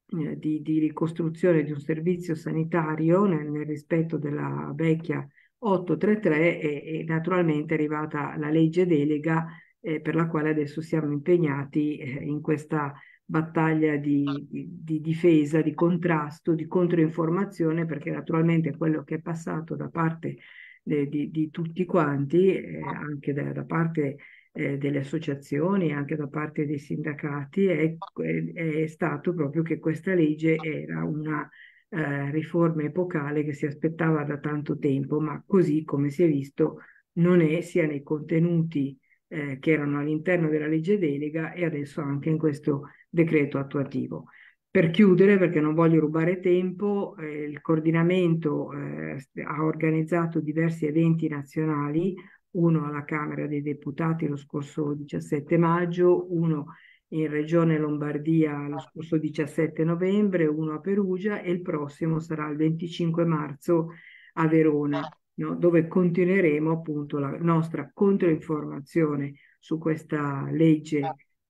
eh, di, di, ricostruzione di un servizio sanitario nel, nel rispetto della vecchia 833 e, e, naturalmente è arrivata la legge delega eh, per la quale adesso siamo impegnati in questa battaglia di, di, di difesa, di contrasto, di controinformazione, perché naturalmente quello che è passato da parte di, di, di, tutti quanti, eh, anche da, da parte eh, delle associazioni, anche da parte dei sindacati, è, è stato proprio che questa legge era una eh, riforma epocale che si aspettava da tanto tempo, ma così come si è visto non è sia nei contenuti eh, che erano all'interno della legge delega e adesso anche in questo decreto attuativo. Per chiudere, perché non voglio rubare tempo, eh, il coordinamento eh, ha organizzato diversi eventi nazionali, uno alla Camera dei Deputati lo scorso 17 maggio, uno in Regione Lombardia lo scorso 17 novembre, uno a Perugia e il prossimo sarà il 25 marzo a Verona, no? dove continueremo appunto la nostra controinformazione su questa legge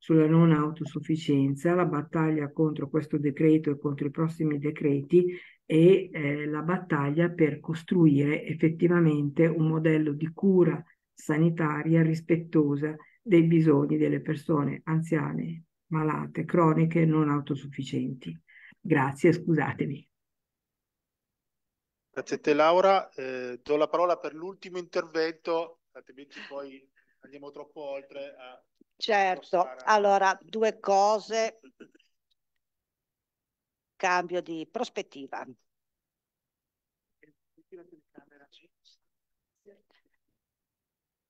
sulla non autosufficienza, la battaglia contro questo decreto e contro i prossimi decreti e eh, la battaglia per costruire effettivamente un modello di cura sanitaria rispettosa dei bisogni delle persone anziane, malate, croniche non autosufficienti. Grazie, scusatemi. Grazie a te Laura, eh, do la parola per l'ultimo intervento, altrimenti poi andiamo troppo oltre a Certo, allora due cose, cambio di prospettiva.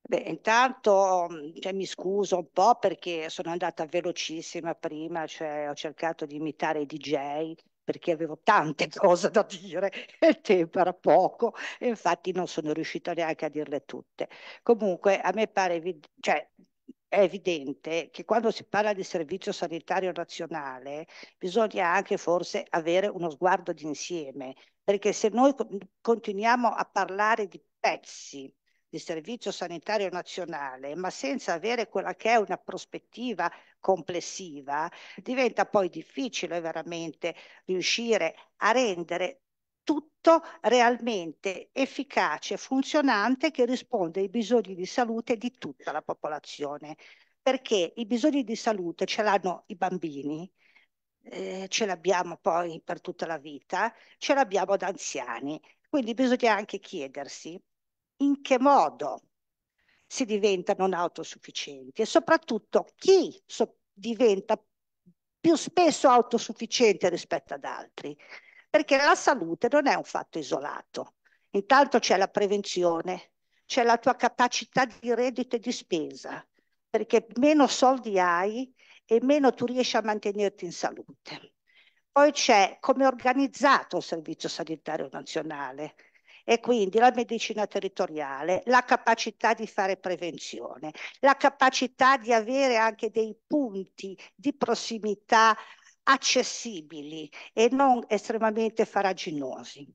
Beh, intanto mm, cioè, mi scuso un po' perché sono andata velocissima prima, cioè, ho cercato di imitare i DJ perché avevo tante cose da dire e il tempo era poco e infatti non sono riuscita neanche a dirle tutte. Comunque a me pare, cioè, è evidente che quando si parla di servizio sanitario nazionale bisogna anche forse avere uno sguardo d'insieme, perché se noi continuiamo a parlare di pezzi di servizio sanitario nazionale, ma senza avere quella che è una prospettiva complessiva, diventa poi difficile veramente riuscire a rendere tutto realmente efficace, funzionante, che risponde ai bisogni di salute di tutta la popolazione. Perché i bisogni di salute ce l'hanno i bambini, eh, ce l'abbiamo poi per tutta la vita, ce l'abbiamo da anziani. Quindi bisogna anche chiedersi in che modo si diventa non autosufficienti e soprattutto chi so diventa più spesso autosufficiente rispetto ad altri perché la salute non è un fatto isolato. Intanto c'è la prevenzione, c'è la tua capacità di reddito e di spesa, perché meno soldi hai e meno tu riesci a mantenerti in salute. Poi c'è come è organizzato il Servizio Sanitario Nazionale e quindi la medicina territoriale, la capacità di fare prevenzione, la capacità di avere anche dei punti di prossimità accessibili e non estremamente faraginosi.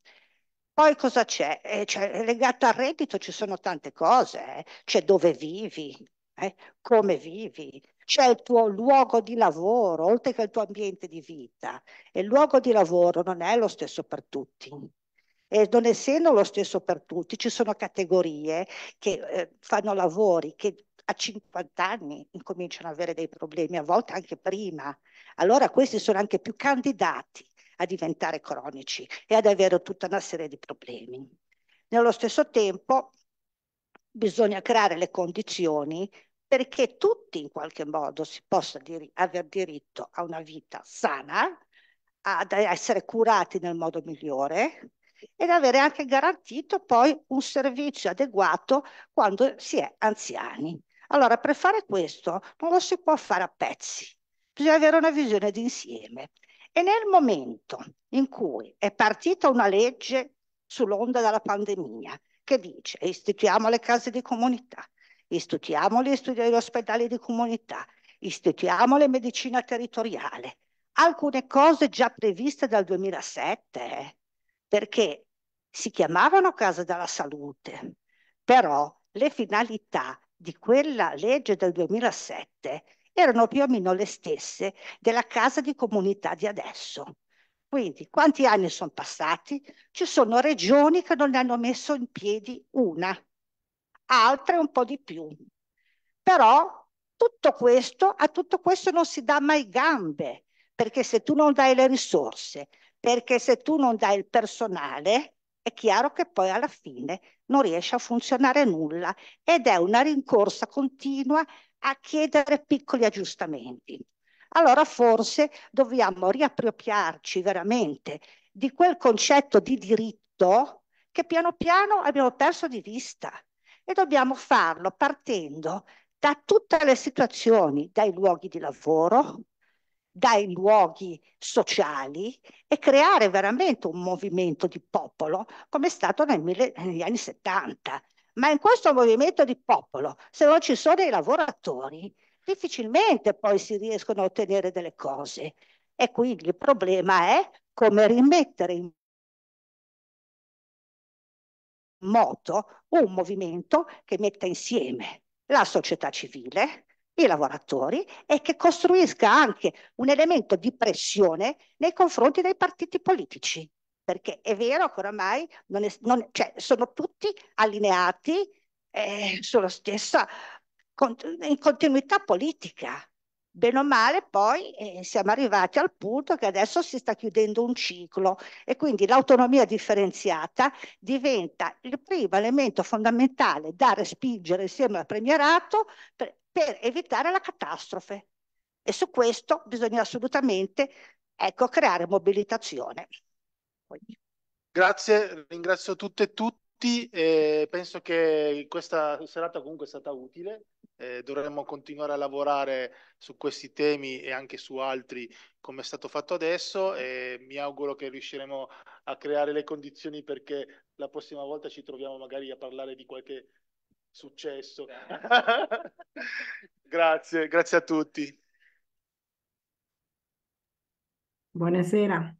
Poi cosa c'è? Eh, cioè, legato al reddito ci sono tante cose, eh. c'è dove vivi, eh, come vivi, c'è il tuo luogo di lavoro, oltre che il tuo ambiente di vita. E il luogo di lavoro non è lo stesso per tutti. E non essendo lo stesso per tutti, ci sono categorie che eh, fanno lavori che a 50 anni incominciano ad avere dei problemi, a volte anche prima. Allora questi sono anche più candidati a diventare cronici e ad avere tutta una serie di problemi. Nello stesso tempo bisogna creare le condizioni perché tutti in qualche modo si possa dir- aver diritto a una vita sana, ad essere curati nel modo migliore ed avere anche garantito poi un servizio adeguato quando si è anziani. Allora, per fare questo non lo si può fare a pezzi, bisogna avere una visione d'insieme. E nel momento in cui è partita una legge sull'onda della pandemia che dice istituiamo le case di comunità, istituiamo gli, studi- gli ospedali di comunità, istituiamo le medicina territoriale, alcune cose già previste dal 2007, eh, perché si chiamavano case della salute, però le finalità di quella legge del 2007 erano più o meno le stesse della casa di comunità di adesso. Quindi quanti anni sono passati? Ci sono regioni che non ne hanno messo in piedi una, altre un po' di più. Però tutto questo, a tutto questo non si dà mai gambe, perché se tu non dai le risorse, perché se tu non dai il personale, è chiaro che poi alla fine non riesce a funzionare nulla ed è una rincorsa continua a chiedere piccoli aggiustamenti. Allora forse dobbiamo riappropriarci veramente di quel concetto di diritto che piano piano abbiamo perso di vista e dobbiamo farlo partendo da tutte le situazioni, dai luoghi di lavoro, dai luoghi sociali e creare veramente un movimento di popolo come è stato mille, negli anni 70. Ma in questo movimento di popolo, se non ci sono i lavoratori, difficilmente poi si riescono a ottenere delle cose. E quindi il problema è come rimettere in moto un movimento che metta insieme la società civile, i lavoratori e che costruisca anche un elemento di pressione nei confronti dei partiti politici. Perché è vero che oramai non è, non, cioè, sono tutti allineati eh, sulla stessa in continuità politica. Bene o male, poi eh, siamo arrivati al punto che adesso si sta chiudendo un ciclo e quindi l'autonomia differenziata diventa il primo elemento fondamentale da respingere insieme al premierato per, per evitare la catastrofe. E su questo bisogna assolutamente ecco, creare mobilitazione. Grazie, ringrazio tutte e tutti. E penso che questa serata comunque è stata utile. Eh, dovremmo continuare a lavorare su questi temi e anche su altri come è stato fatto adesso e mi auguro che riusciremo a creare le condizioni perché la prossima volta ci troviamo magari a parlare di qualche successo. grazie, grazie a tutti. Buonasera.